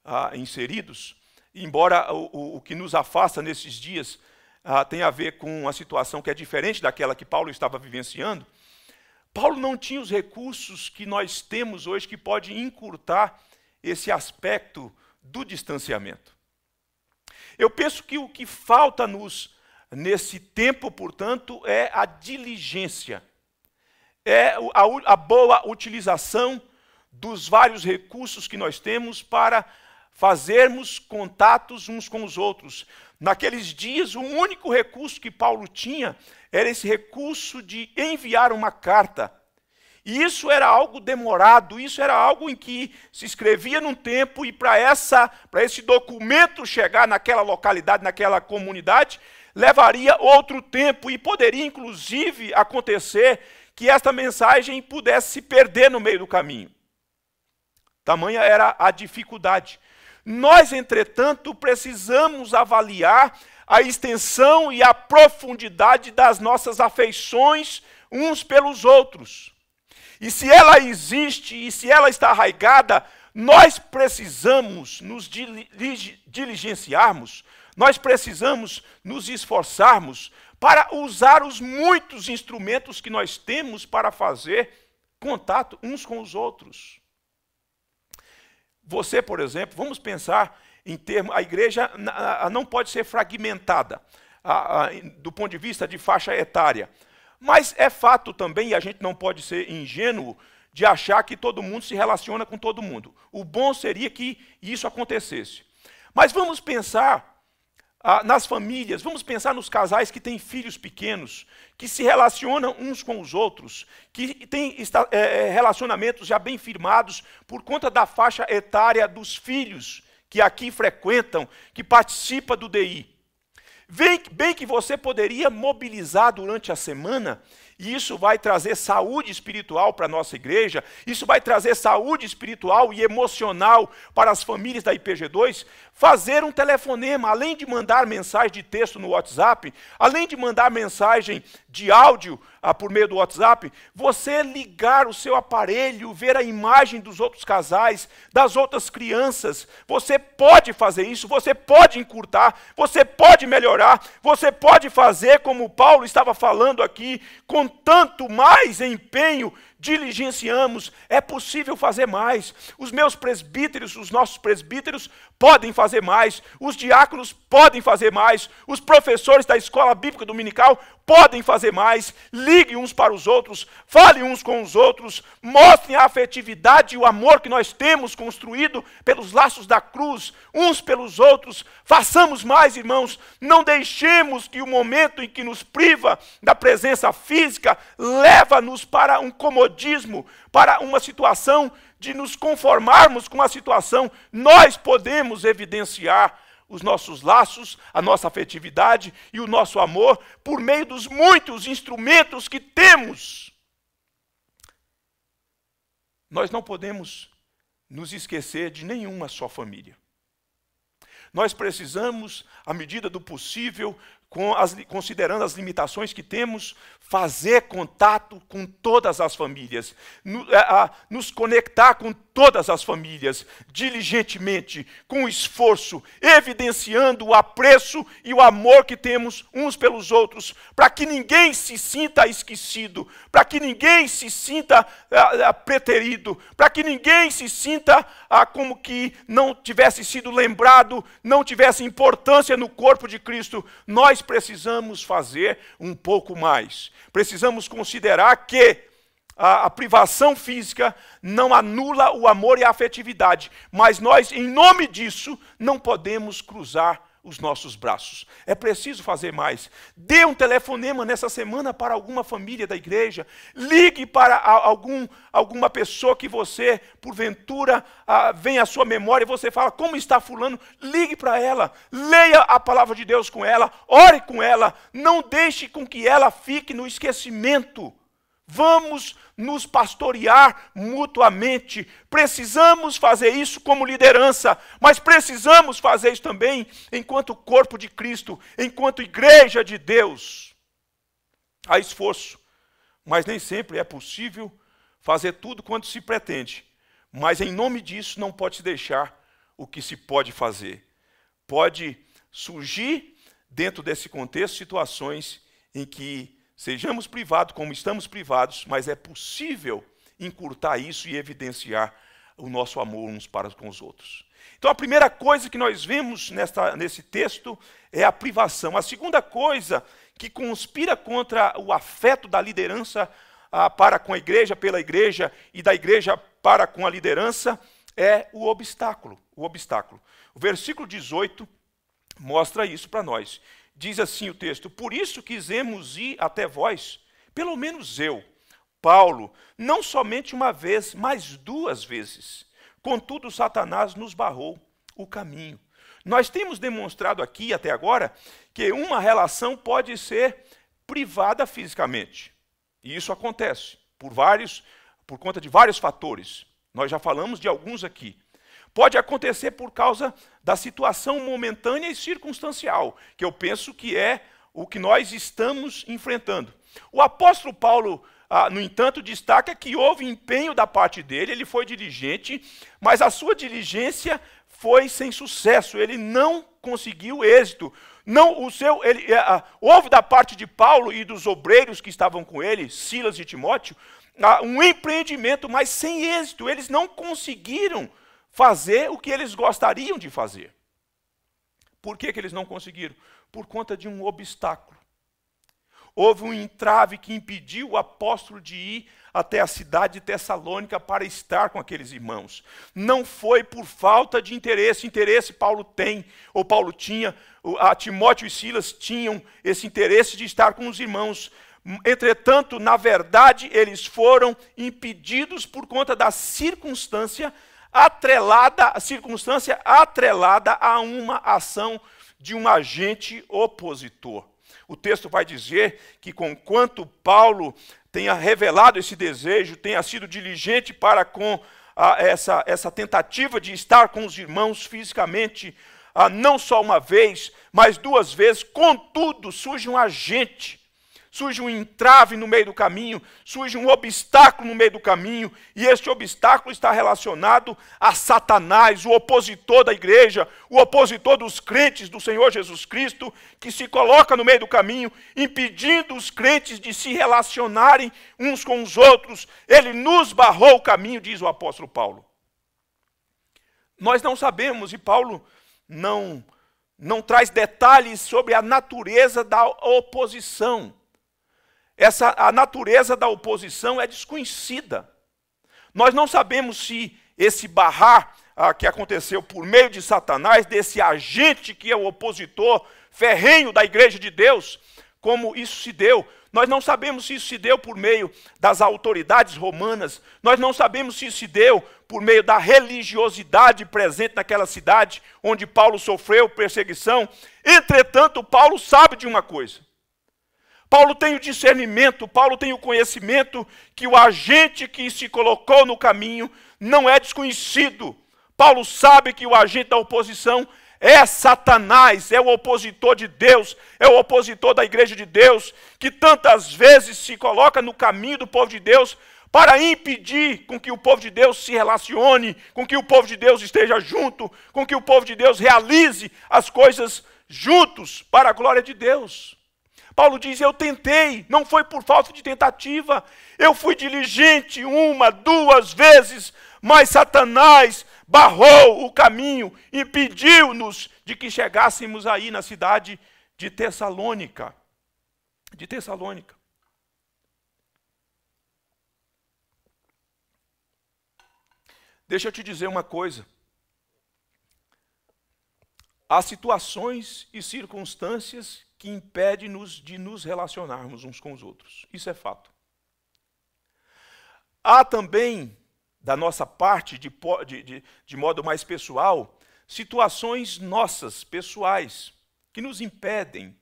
ah, inseridos, embora o, o, o, que nos afasta nesses dias ah, tenha a ver com uma situação que é diferente daquela que Paulo estava vivenciando, Paulo não tinha os recursos que nós temos hoje que pode encurtar esse aspecto do distanciamento. Eu penso que o que falta nos nesse tempo, portanto, é a diligência, é a, a boa utilização dos vários recursos que nós temos para fazermos contatos uns com os outros, Naqueles dias, o único recurso que Paulo tinha era esse recurso de enviar uma carta. E isso era algo demorado, isso era algo em que se escrevia num tempo e para essa, para esse documento chegar naquela localidade, naquela comunidade, levaria outro tempo e poderia inclusive acontecer que esta mensagem pudesse se perder no meio do caminho. Tamanha era a dificuldade. Nós, entretanto, precisamos avaliar a extensão e a profundidade das nossas afeições uns pelos outros. E se ela existe e se ela está arraigada, nós precisamos nos diligenciarmos, nós precisamos nos esforçarmos para usar os muitos instrumentos que nós temos para fazer contato uns com os outros. Você, por exemplo, vamos pensar em termos. A igreja não pode ser fragmentada do ponto de vista de faixa etária. Mas é fato também, e a gente não pode ser ingênuo, de achar que todo mundo se relaciona com todo mundo. O bom seria que isso acontecesse. Mas vamos pensar ah, nas famílias, vamos pensar nos casais que têm filhos pequenos, que se relacionam uns com os outros, que têm eh, eh, relacionamentos já bem firmados por conta da faixa etária dos filhos que aqui frequentam, que participa do DI. Bem, bem que você poderia mobilizar durante a semana, e isso vai trazer saúde espiritual para a nossa igreja, isso vai trazer saúde espiritual e emocional para as famílias da IPG2, fazer um telefonema, além de mandar mensagem de texto no WhatsApp, além de mandar mensagem de áudio ah, por meio do WhatsApp, você ligar o seu aparelho, ver a imagem dos outros casais, das outras crianças, você pode fazer isso, você pode encurtar, você pode melhorar, você pode fazer como Paulo estava falando aqui, com tanto mais empenho diligenciamos, é possível fazer mais. Os meus presbíteros, os nossos presbíteros, podem fazer mais, os diáconos podem fazer mais, os professores da escola bíblica dominical podem fazer mais. Ligue uns para os outros, fale uns com os outros, mostrem a afetividade e o amor que nós temos construído pelos laços da cruz, uns pelos outros. Façamos mais, irmãos, não deixemos que o momento em que nos priva da presença física leva-nos para um comodismo, para uma situação de nos conformarmos com a situação, nós podemos evidenciar os nossos laços, a nossa afetividade e o nosso amor por meio dos muitos instrumentos que temos. Nós não podemos nos esquecer de nenhuma só família. Nós precisamos, à medida do possível, as, considerando as limitações que temos, fazer contato com todas as famílias, no, a, a, nos conectar com todas as famílias, diligentemente, com esforço, evidenciando o apreço e o amor que temos uns pelos outros, para que ninguém se sinta esquecido, para que ninguém se sinta a, preterido, para que ninguém se sinta ah, como que não tivesse sido lembrado, não tivesse importância no corpo de Cristo. Nós precisamos fazer um pouco mais. Precisamos considerar que a, a privação física não anula o amor e a afetividade, mas nós, em nome disso, não podemos cruzar os nossos braços. É preciso fazer mais. Dê um telefonema nessa semana para alguma família da igreja. Ligue para algum, alguma pessoa que você, porventura, ah, vem à sua memória e você fala: Como está Fulano? Ligue para ela. Leia a palavra de Deus com ela. Ore com ela. Não deixe com que ela fique no esquecimento. Vamos nos pastorear mutuamente. Precisamos fazer isso como liderança, mas precisamos fazer isso também enquanto corpo de Cristo, enquanto igreja de Deus. Há esforço, mas nem sempre é possível fazer tudo quanto se pretende. Mas em nome disso não pode se deixar o que se pode fazer. Pode surgir dentro desse contexto situações em que Sejamos privados como estamos privados, mas é possível encurtar isso e evidenciar o nosso amor uns para com os outros. Então, a primeira coisa que nós vemos nesta, nesse texto é a privação. A segunda coisa que conspira contra o afeto da liderança ah, para com a igreja, pela igreja, e da igreja para com a liderança é o obstáculo. O obstáculo. O versículo 18 mostra isso para nós. Diz assim o texto: Por isso quisemos ir até vós, pelo menos eu, Paulo, não somente uma vez, mas duas vezes. Contudo, Satanás nos barrou o caminho. Nós temos demonstrado aqui até agora que uma relação pode ser privada fisicamente. E isso acontece por vários por conta de vários fatores. Nós já falamos de alguns aqui. Pode acontecer por causa da situação momentânea e circunstancial, que eu penso que é o que nós estamos enfrentando. O apóstolo Paulo, ah, no entanto, destaca que houve empenho da parte dele, ele foi diligente, mas a sua diligência foi sem sucesso, ele não conseguiu êxito. Não o seu, ele, eh, ah, houve da parte de Paulo e dos obreiros que estavam com ele, Silas e Timóteo, ah, um empreendimento, mas sem êxito. Eles não conseguiram fazer o que eles gostariam de fazer. Por que, que eles não conseguiram? Por conta de um obstáculo. Houve um entrave que impediu o apóstolo de ir até a cidade de Tessalônica para estar com aqueles irmãos. Não foi por falta de interesse. Interesse Paulo tem, ou Paulo tinha, a Timóteo e Silas tinham esse interesse de estar com os irmãos. Entretanto, na verdade, eles foram impedidos por conta da circunstância atrelada, circunstância atrelada a uma ação de um agente opositor. O texto vai dizer que, conquanto Paulo tenha revelado esse desejo, tenha sido diligente para com a, ah, essa, essa tentativa de estar com os irmãos fisicamente, a, ah, não só uma vez, mas duas vezes, contudo, surge um agente surge um entrave no meio do caminho, surge um obstáculo no meio do caminho, e este obstáculo está relacionado a Satanás, o opositor da igreja, o opositor dos crentes do Senhor Jesus Cristo, que se coloca no meio do caminho, impedindo os crentes de se relacionarem uns com os outros. Ele nos barrou o caminho, diz o apóstolo Paulo. Nós não sabemos, e Paulo não não traz detalhes sobre a natureza da oposição essa, a natureza da oposição é desconhecida. Nós não sabemos se esse barrar ah, que aconteceu por meio de Satanás, desse agente que é o opositor ferrenho da igreja de Deus, como isso se deu. Nós não sabemos se isso se deu por meio das autoridades romanas, nós não sabemos se isso se deu por meio da religiosidade presente naquela cidade onde Paulo sofreu perseguição. Entretanto, Paulo sabe de uma coisa: Paulo tem o discernimento, Paulo tem o conhecimento que o agente que se colocou no caminho não é desconhecido. Paulo sabe que o agente da oposição é Satanás, é o opositor de Deus, é o opositor da igreja de Deus, que tantas vezes se coloca no caminho do povo de Deus para impedir com que o povo de Deus se relacione, com que o povo de Deus esteja junto, com que o povo de Deus realize as coisas juntos para a glória de Deus. Paulo diz: Eu tentei, não foi por falta de tentativa. Eu fui diligente uma, duas vezes, mas Satanás barrou o caminho, e impediu-nos de que chegássemos aí na cidade de Tessalônica. De Tessalônica. Deixa eu te dizer uma coisa. Há situações e circunstâncias que impede-nos de nos relacionarmos uns com os outros. Isso é fato. Há também, da nossa parte, de, de, de modo mais pessoal, situações nossas, pessoais, que nos impedem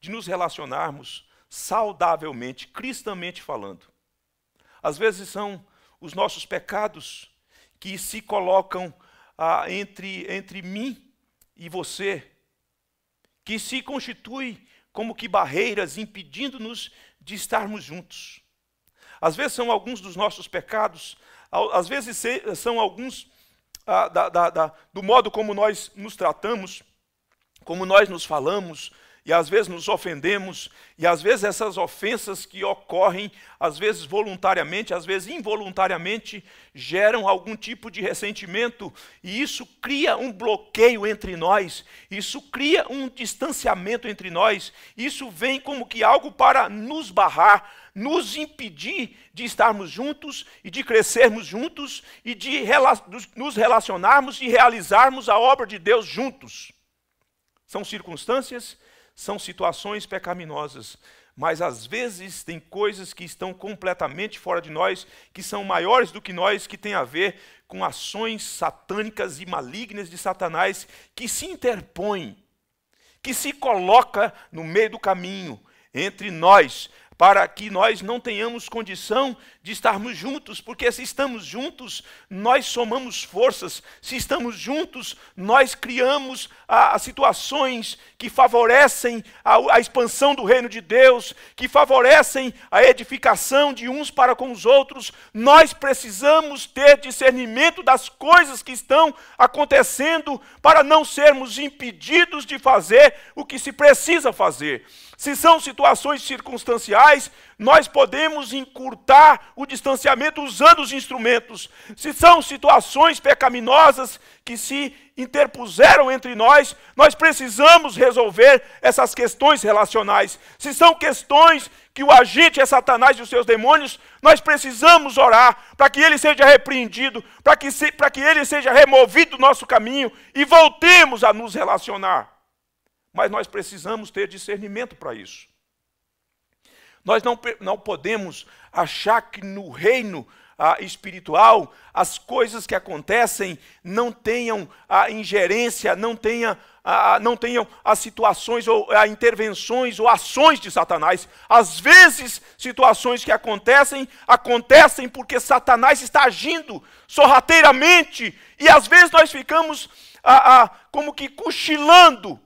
de nos relacionarmos saudavelmente, cristamente falando. Às vezes são os nossos pecados que se colocam ah, entre, entre mim e você, que se constitui como que barreiras impedindo-nos de estarmos juntos. Às vezes são alguns dos nossos pecados, às vezes são alguns ah, da, da, da, do modo como nós nos tratamos, como nós nos falamos, e às vezes nos ofendemos, e às vezes essas ofensas que ocorrem, às vezes voluntariamente, às vezes involuntariamente, geram algum tipo de ressentimento, e isso cria um bloqueio entre nós, isso cria um distanciamento entre nós, isso vem como que algo para nos barrar, nos impedir de estarmos juntos e de crescermos juntos e de rela nos relacionarmos e realizarmos a obra de Deus juntos. São circunstâncias são situações pecaminosas, mas às vezes tem coisas que estão completamente fora de nós, que são maiores do que nós, que têm a ver com ações satânicas e malignas de Satanás que se interpõem, que se coloca no meio do caminho entre nós, para que nós não tenhamos condição de estarmos juntos, porque se estamos juntos, nós somamos forças, se estamos juntos, nós criamos a, a situações que favorecem a, a expansão do reino de Deus, que favorecem a edificação de uns para com os outros. Nós precisamos ter discernimento das coisas que estão acontecendo para não sermos impedidos de fazer o que se precisa fazer. Se são situações circunstanciais, nós podemos encurtar o distanciamento usando os instrumentos. Se são situações pecaminosas que se interpuseram entre nós, nós precisamos resolver essas questões relacionais. Se são questões que o agente é Satanás e os seus demônios, nós precisamos orar para que ele seja repreendido, para que, se, que ele seja removido do nosso caminho e voltemos a nos relacionar. Mas nós precisamos ter discernimento para isso. Nós não, não podemos achar que no reino ah, espiritual as coisas que acontecem não tenham a ingerência, não tenha ah, ah não tenham as situações ou a ah, intervenções ou ações de Satanás. Às vezes, situações que acontecem, acontecem porque Satanás está agindo sorrateiramente, e às vezes nós ficamos ah, ah, como que cochilando,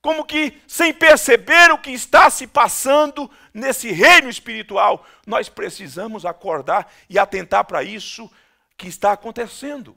como que sem perceber o que está se passando nesse reino espiritual, nós precisamos acordar e atentar para isso que está acontecendo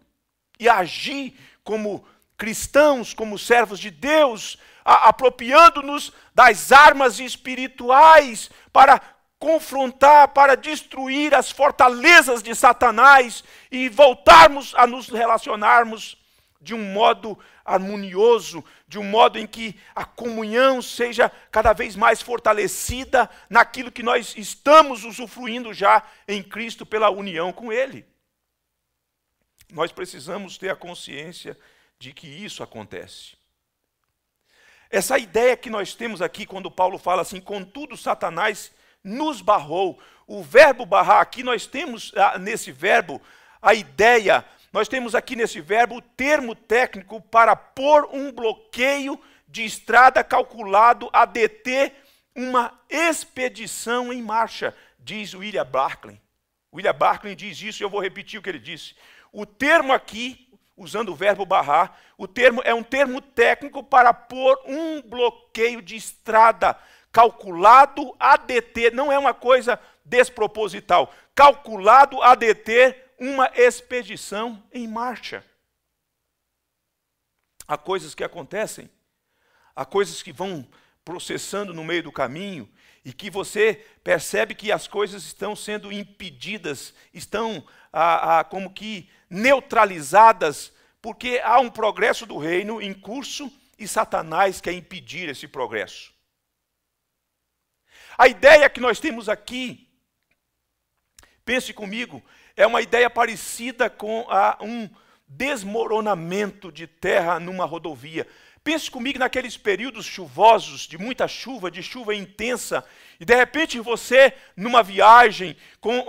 e agir como cristãos, como servos de Deus, apropriando-nos das armas espirituais para confrontar, para destruir as fortalezas de Satanás e voltarmos a nos relacionarmos de um modo harmonioso, de um modo em que a comunhão seja cada vez mais fortalecida naquilo que nós estamos usufruindo já em Cristo pela união com Ele. Nós precisamos ter a consciência de que isso acontece. Essa ideia que nós temos aqui quando Paulo fala assim, contudo, Satanás nos barrou. O verbo barrar, aqui nós temos ah, nesse verbo a ideia nós temos aqui nesse verbo o termo técnico para pôr um bloqueio de estrada calculado a deter uma expedição em marcha, diz William Barclay. William Barclay diz isso e eu vou repetir o que ele disse. O termo aqui, usando o verbo barrar, o termo é um termo técnico para pôr um bloqueio de estrada calculado a deter, não é uma coisa desproposital, calculado a deter uma expedição em marcha. Há coisas que acontecem, há coisas que vão processando no meio do caminho e que você percebe que as coisas estão sendo impedidas, estão como que neutralizadas, porque há um progresso do reino em curso e Satanás quer impedir esse progresso. A ideia que nós temos aqui, pense comigo, é uma ideia parecida com a, um desmoronamento de terra numa rodovia. Pense comigo naqueles períodos chuvosos, de muita chuva, de chuva intensa, e de repente você, numa viagem, com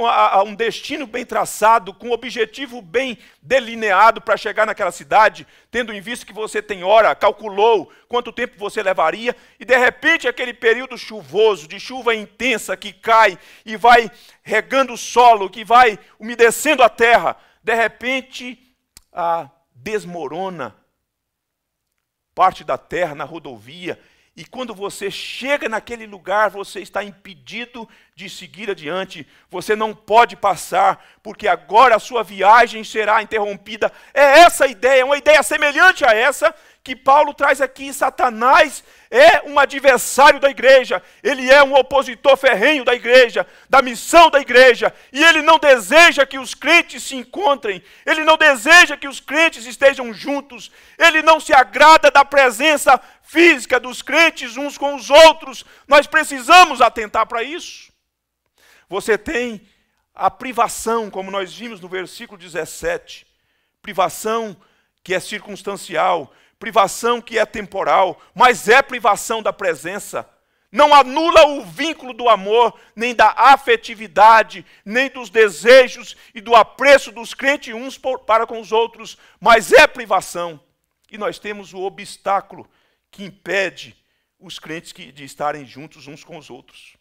um destino bem traçado, com um objetivo bem delineado para chegar naquela cidade, tendo em vista que você tem hora, calculou quanto tempo você levaria, e de repente aquele período chuvoso, de chuva intensa que cai e vai regando o solo, que vai umedecendo a terra, de repente a desmorona parte da terra na rodovia, e quando você chega naquele lugar, você está impedido de seguir adiante, você não pode passar, porque agora a sua viagem será interrompida. É essa a ideia, uma ideia semelhante a essa que Paulo traz aqui, Satanás é um adversário da igreja, ele é um opositor ferrenho da igreja, da missão da igreja, e ele não deseja que os crentes se encontrem, ele não deseja que os crentes estejam juntos, ele não se agrada da presença física dos crentes uns com os outros. Nós precisamos atentar para isso. Você tem a privação, como nós vimos no versículo 17, privação que é circunstancial, privação que é temporal, mas é privação da presença. Não anula o vínculo do amor, nem da afetividade, nem dos desejos e do apreço dos crentes uns por, para com os outros, mas é privação. E nós temos o obstáculo que impede os crentes que, de estarem juntos uns com os outros.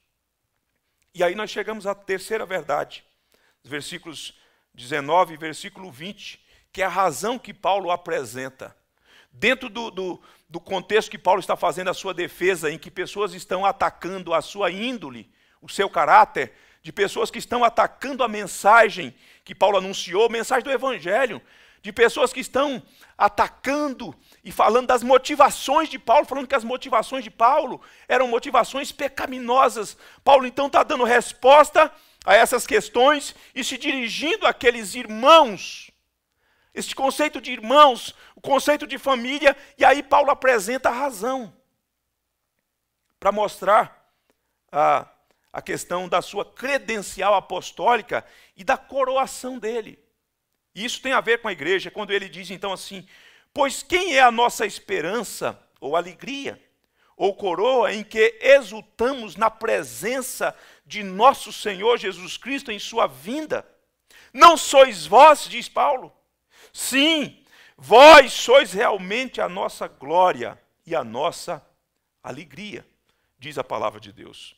E aí nós chegamos à terceira verdade, versículos 19 e versículo 20, que é a razão que Paulo apresenta Dentro do, do, do contexto que Paulo está fazendo a sua defesa, em que pessoas estão atacando a sua índole, o seu caráter, de pessoas que estão atacando a mensagem que Paulo anunciou, mensagem do Evangelho, de pessoas que estão atacando e falando das motivações de Paulo, falando que as motivações de Paulo eram motivações pecaminosas. Paulo então está dando resposta a essas questões e se dirigindo àqueles irmãos. Este conceito de irmãos conceito de família, e aí Paulo apresenta a razão para mostrar a, a questão da sua credencial apostólica e da coroação dele. E isso tem a ver com a igreja, quando ele diz então assim: Pois quem é a nossa esperança ou alegria? ou coroa em que exultamos na presença de nosso Senhor Jesus Cristo em sua vinda. Não sois vós, diz Paulo. Sim, Vós sois realmente a nossa glória e a nossa alegria, diz a palavra de Deus.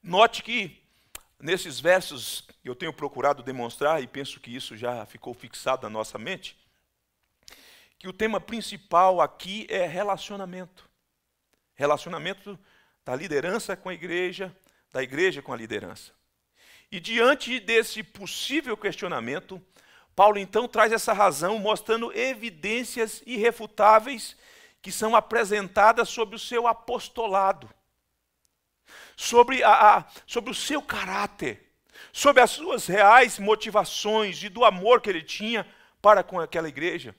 Note que nesses versos eu tenho procurado demonstrar, e penso que isso já ficou fixado na nossa mente, que o tema principal aqui é relacionamento. Relacionamento da liderança com a igreja, da igreja com a liderança. E diante desse possível questionamento, Paulo então traz essa razão, mostrando evidências irrefutáveis que são apresentadas sobre o seu apostolado, sobre, a, a, sobre o seu caráter, sobre as suas reais motivações e do amor que ele tinha para com aquela igreja.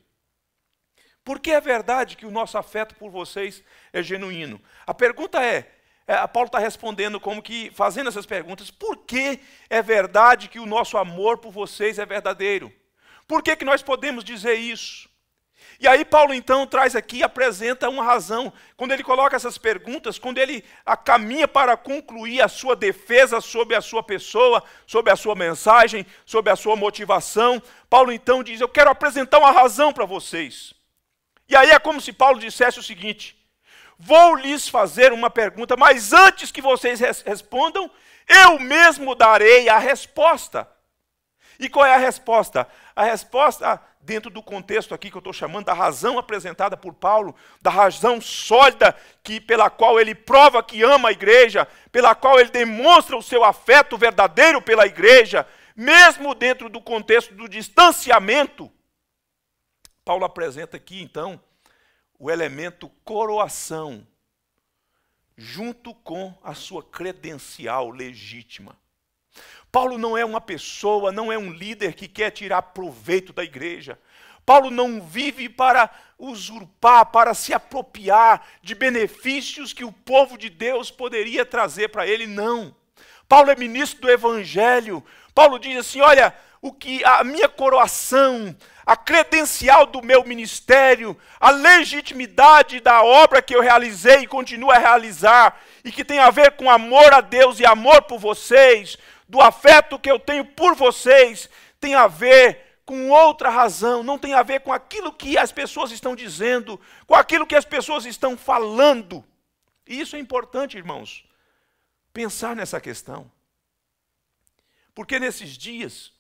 Porque é verdade que o nosso afeto por vocês é genuíno. A pergunta é: é, Paulo está respondendo como que, fazendo essas perguntas, por que é verdade que o nosso amor por vocês é verdadeiro? Por que, que nós podemos dizer isso? E aí Paulo então traz aqui, apresenta uma razão. Quando ele coloca essas perguntas, quando ele caminha para concluir a sua defesa sobre a sua pessoa, sobre a sua mensagem, sobre a sua motivação, Paulo então diz: Eu quero apresentar uma razão para vocês. E aí é como se Paulo dissesse o seguinte: Vou lhes fazer uma pergunta, mas antes que vocês res respondam, eu mesmo darei a resposta. E qual é a resposta? A resposta, ah, dentro do contexto aqui que eu estou chamando, da razão apresentada por Paulo, da razão sólida que, pela qual ele prova que ama a igreja, pela qual ele demonstra o seu afeto verdadeiro pela igreja, mesmo dentro do contexto do distanciamento, Paulo apresenta aqui, então, o elemento coroação junto com a sua credencial legítima. Paulo não é uma pessoa, não é um líder que quer tirar proveito da igreja. Paulo não vive para usurpar, para se apropriar de benefícios que o povo de Deus poderia trazer para ele, não. Paulo é ministro do evangelho. Paulo diz assim: "Olha, o que a minha coroação, a credencial do meu ministério, a legitimidade da obra que eu realizei e continuo a realizar, e que tem a ver com amor a Deus e amor por vocês, do afeto que eu tenho por vocês, tem a ver com outra razão, não tem a ver com aquilo que as pessoas estão dizendo, com aquilo que as pessoas estão falando. E isso é importante, irmãos, pensar nessa questão. Porque nesses dias,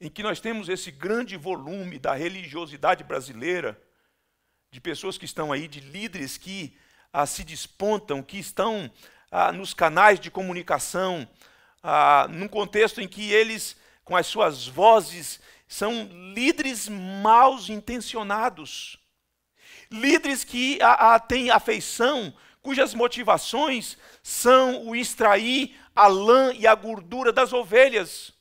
em que nós temos esse grande volume da religiosidade brasileira, de pessoas que estão aí, de líderes que ah, se despontam, que estão ah, nos canais de comunicação, ah, num contexto em que eles, com as suas vozes, são líderes mal intencionados. Líderes que ah, ah, têm afeição, cujas motivações são o extrair a lã e a gordura das ovelhas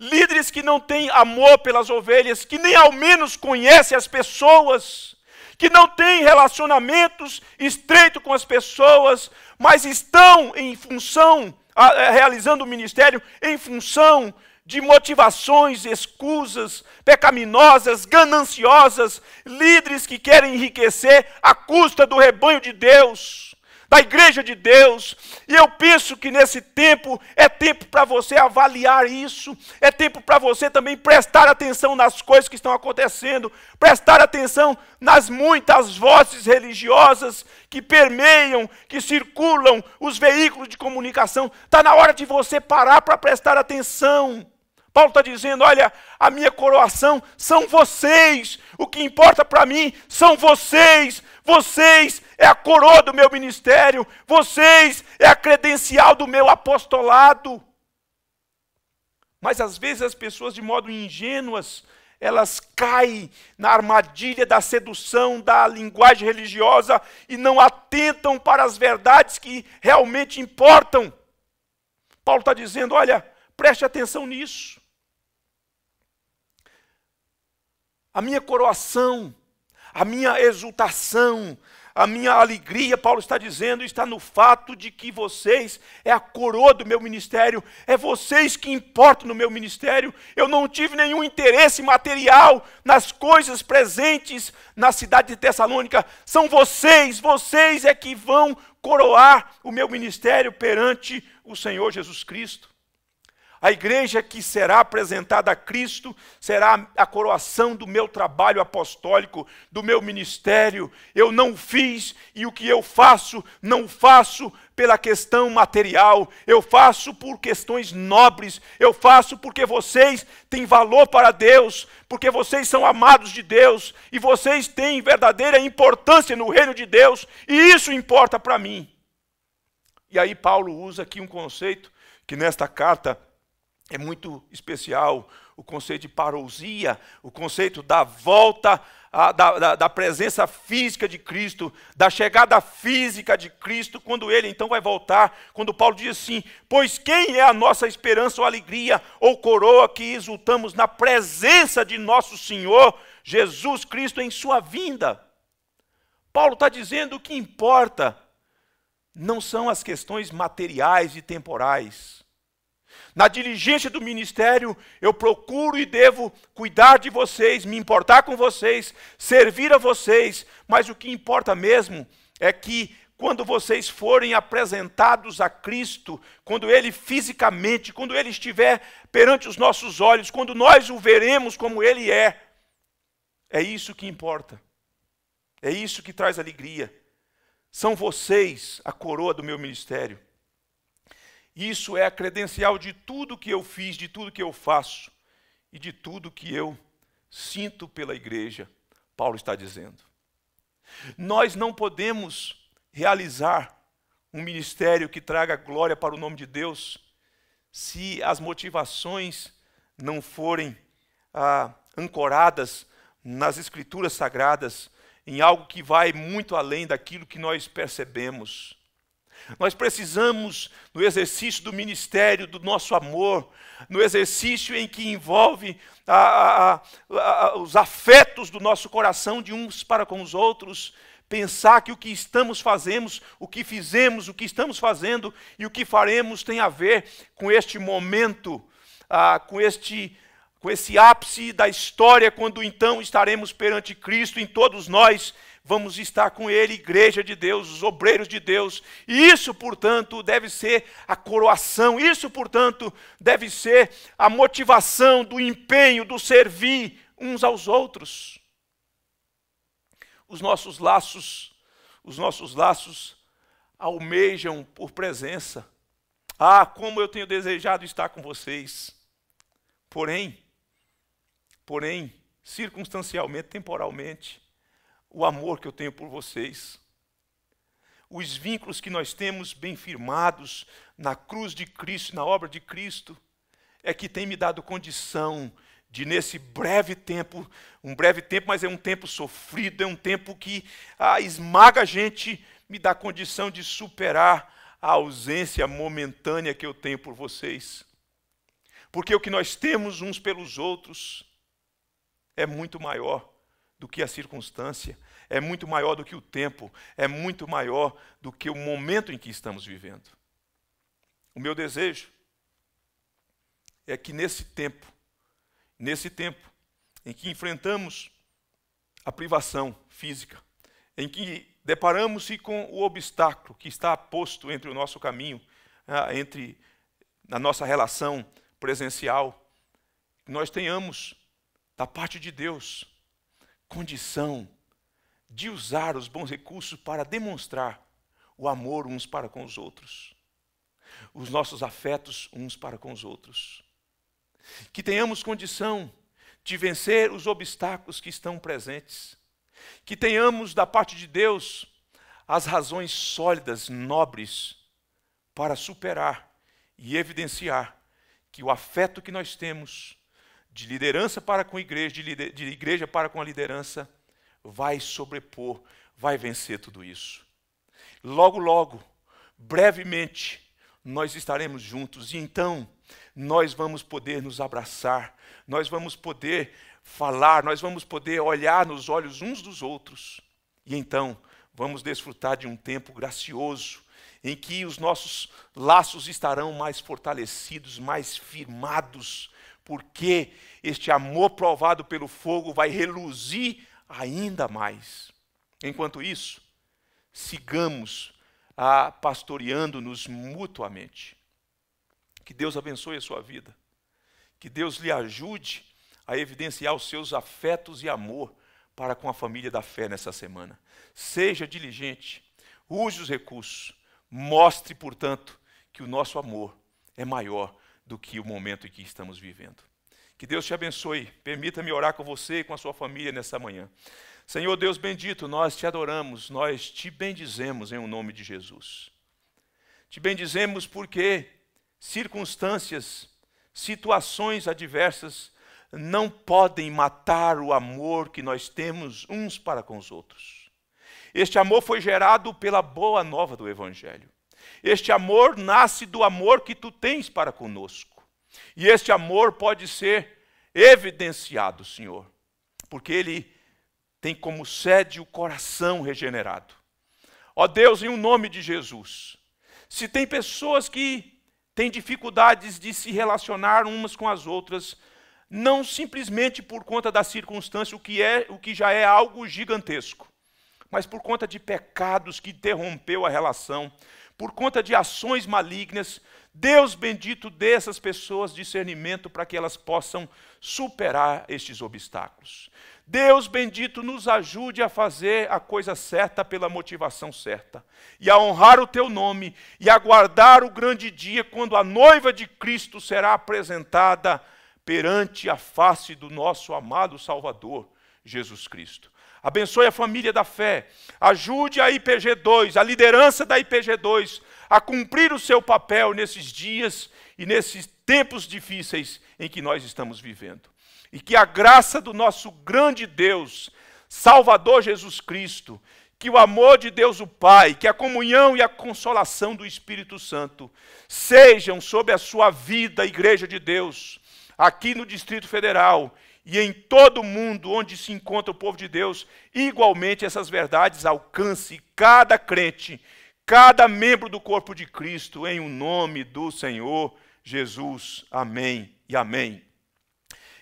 líderes que não têm amor pelas ovelhas, que nem ao menos conhecem as pessoas, que não têm relacionamentos estreitos com as pessoas, mas estão em função, é, realizando o ministério em função de motivações escusas, pecaminosas, gananciosas, líderes que querem enriquecer à custa do rebanho de Deus da igreja de Deus. E eu penso que nesse tempo é tempo para você avaliar isso, é tempo para você também prestar atenção nas coisas que estão acontecendo, prestar atenção nas muitas vozes religiosas que permeiam, que circulam os veículos de comunicação. Está na hora de você parar para prestar atenção. Paulo está dizendo: olha, a minha coroação são vocês, o que importa para mim são vocês, vocês é a coroa do meu ministério, vocês é a credencial do meu apostolado. Mas às vezes as pessoas, de modo ingênuas, elas caem na armadilha da sedução da linguagem religiosa e não atentam para as verdades que realmente importam. Paulo está dizendo: olha, preste atenção nisso. a minha coroação, a minha exultação, a minha alegria, Paulo está dizendo, está no fato de que vocês é a coroa do meu ministério, é vocês que importam no meu ministério. Eu não tive nenhum interesse material nas coisas presentes na cidade de Tessalônica. São vocês, vocês é que vão coroar o meu ministério perante o Senhor Jesus Cristo. A igreja que será apresentada a Cristo será a coroação do meu trabalho apostólico, do meu ministério. Eu não fiz e o que eu faço, não faço pela questão material, eu faço por questões nobres, eu faço porque vocês têm valor para Deus, porque vocês são amados de Deus e vocês têm verdadeira importância no reino de Deus e isso importa para mim. E aí, Paulo usa aqui um conceito que nesta carta é muito especial o conceito de parousia, o conceito da volta, a, da, da, da, presença física de Cristo, da chegada física de Cristo, quando ele então vai voltar, quando Paulo diz assim: Pois quem é a nossa esperança ou alegria ou coroa que exultamos na presença de nosso Senhor Jesus Cristo em Sua vinda? Paulo está dizendo que importa não são as questões materiais e temporais na diligência do ministério, eu procuro e devo cuidar de vocês, me importar com vocês, servir a vocês, mas o que importa mesmo é que quando vocês forem apresentados a Cristo, quando Ele fisicamente, quando Ele estiver perante os nossos olhos, quando nós o veremos como Ele é, é isso que importa, é isso que traz alegria. São vocês a coroa do meu ministério. Isso é a credencial de tudo que eu fiz, de tudo que eu faço e de tudo que eu sinto pela igreja, Paulo está dizendo. Nós não podemos realizar um ministério que traga glória para o nome de Deus se as motivações não forem ah, ancoradas nas Escrituras Sagradas, em algo que vai muito além daquilo que nós percebemos. Nós precisamos, no exercício do ministério, do nosso amor, no exercício em que envolve a, a, a, os afetos do nosso coração de uns para com os outros, pensar que o que estamos fazemos, o que fizemos, o que estamos fazendo e o que faremos tem a ver com este momento, ah, com este com esse ápice da história, quando então estaremos perante Cristo em todos nós vamos estar com Ele, igreja de Deus, os obreiros de Deus. E isso, portanto, deve ser a coroação, isso, portanto, deve ser a motivação do empenho, do servir uns aos outros. Os nossos laços, os nossos laços almejam por presença. Ah, como eu tenho desejado estar com vocês. Porém, porém, circunstancialmente, temporalmente, o amor que eu tenho por vocês, os vínculos que nós temos bem firmados na cruz de Cristo, na obra de Cristo, é que tem me dado condição de nesse breve tempo, um breve tempo, mas é um tempo sofrido, é um tempo que ah, esmaga a gente, me dá condição de superar a ausência momentânea que eu tenho por vocês. Porque o que nós temos uns pelos outros é muito maior do que a circunstância, é muito maior do que o tempo, é muito maior do que o momento em que estamos vivendo. O meu desejo é que nesse tempo, nesse tempo em que enfrentamos a privação física, em que deparamos-se com o obstáculo que está posto entre o nosso caminho, ah, entre na nossa relação presencial, nós tenhamos da parte de Deus condição de usar os bons recursos para demonstrar o amor uns para com os outros, os nossos afetos uns para com os outros. Que tenhamos condição de vencer os obstáculos que estão presentes. Que tenhamos da parte de Deus as razões sólidas, nobres, para superar e evidenciar que o afeto que nós temos de liderança para com a igreja, de, lider, de igreja para com a liderança, vai sobrepor, vai vencer tudo isso. Logo, logo, brevemente, nós estaremos juntos e então nós vamos poder nos abraçar, nós vamos poder falar, nós vamos poder olhar nos olhos uns dos outros e então vamos desfrutar de um tempo gracioso em que os nossos laços estarão mais fortalecidos, mais firmados porque este amor provado pelo fogo vai reluzir ainda mais. Enquanto isso, sigamos ah, pastoreando-nos mutuamente. Que Deus abençoe a sua vida. Que Deus lhe ajude a evidenciar os seus afetos e amor para com a família da fé nessa semana. Seja diligente, use os recursos, mostre, portanto, que o nosso amor é maior do que o momento em que estamos vivendo. Que Deus te abençoe. Permita-me orar com você e com a sua família nessa manhã. Senhor Deus bendito, nós te adoramos, nós te bendizemos em o um nome de Jesus. Te bendizemos porque circunstâncias, situações adversas não podem matar o amor que nós temos uns para com os outros. Este amor foi gerado pela boa nova do Evangelho. Este amor nasce do amor que tu tens para conosco. E este amor pode ser evidenciado, Senhor, porque ele tem como sede o coração regenerado. Ó Deus, em o um nome de Jesus, se tem pessoas que têm dificuldades de se relacionar umas com as outras, não simplesmente por conta da circunstância, o que, é, o que já é algo gigantesco, mas por conta de pecados que interrompeu a relação, por conta de ações malignas, Deus bendito dê essas pessoas discernimento para que elas possam superar estes obstáculos. Deus bendito nos ajude a fazer a coisa certa pela motivação certa, e a honrar o teu nome, e aguardar o grande dia quando a noiva de Cristo será apresentada perante a face do nosso amado Salvador, Jesus Cristo. Abençoe a família da fé. Ajude a IPG2, a liderança da IPG2, a cumprir o seu papel nesses dias e nesses tempos difíceis em que nós estamos vivendo. E que a graça do nosso grande Deus, Salvador Jesus Cristo, que o amor de Deus o Pai, que a comunhão e a consolação do Espírito Santo sejam sobre a sua vida, Igreja de Deus, aqui no Distrito Federal e em todo o mundo onde se encontra o povo de Deus, igualmente essas verdades alcance cada crente, cada membro do corpo de Cristo, em o um nome do Senhor Jesus. Amém e amém.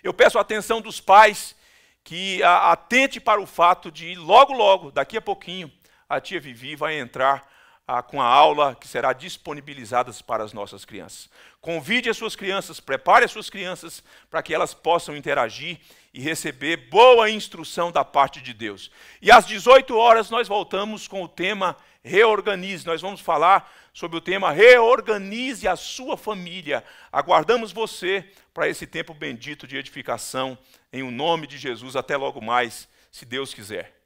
Eu peço a atenção dos pais que atente para o fato de logo, logo, daqui a pouquinho, a tia Vivi vai entrar ah, com a aula que será disponibilizada para as nossas crianças. Convide as suas crianças, prepare as suas crianças para que elas possam interagir e receber boa instrução da parte de Deus. E às 18 horas nós voltamos com o tema Reorganize. Nós vamos falar sobre o tema Reorganize a sua família. Aguardamos você para esse tempo bendito de edificação em o nome de Jesus. Até logo mais, se Deus quiser.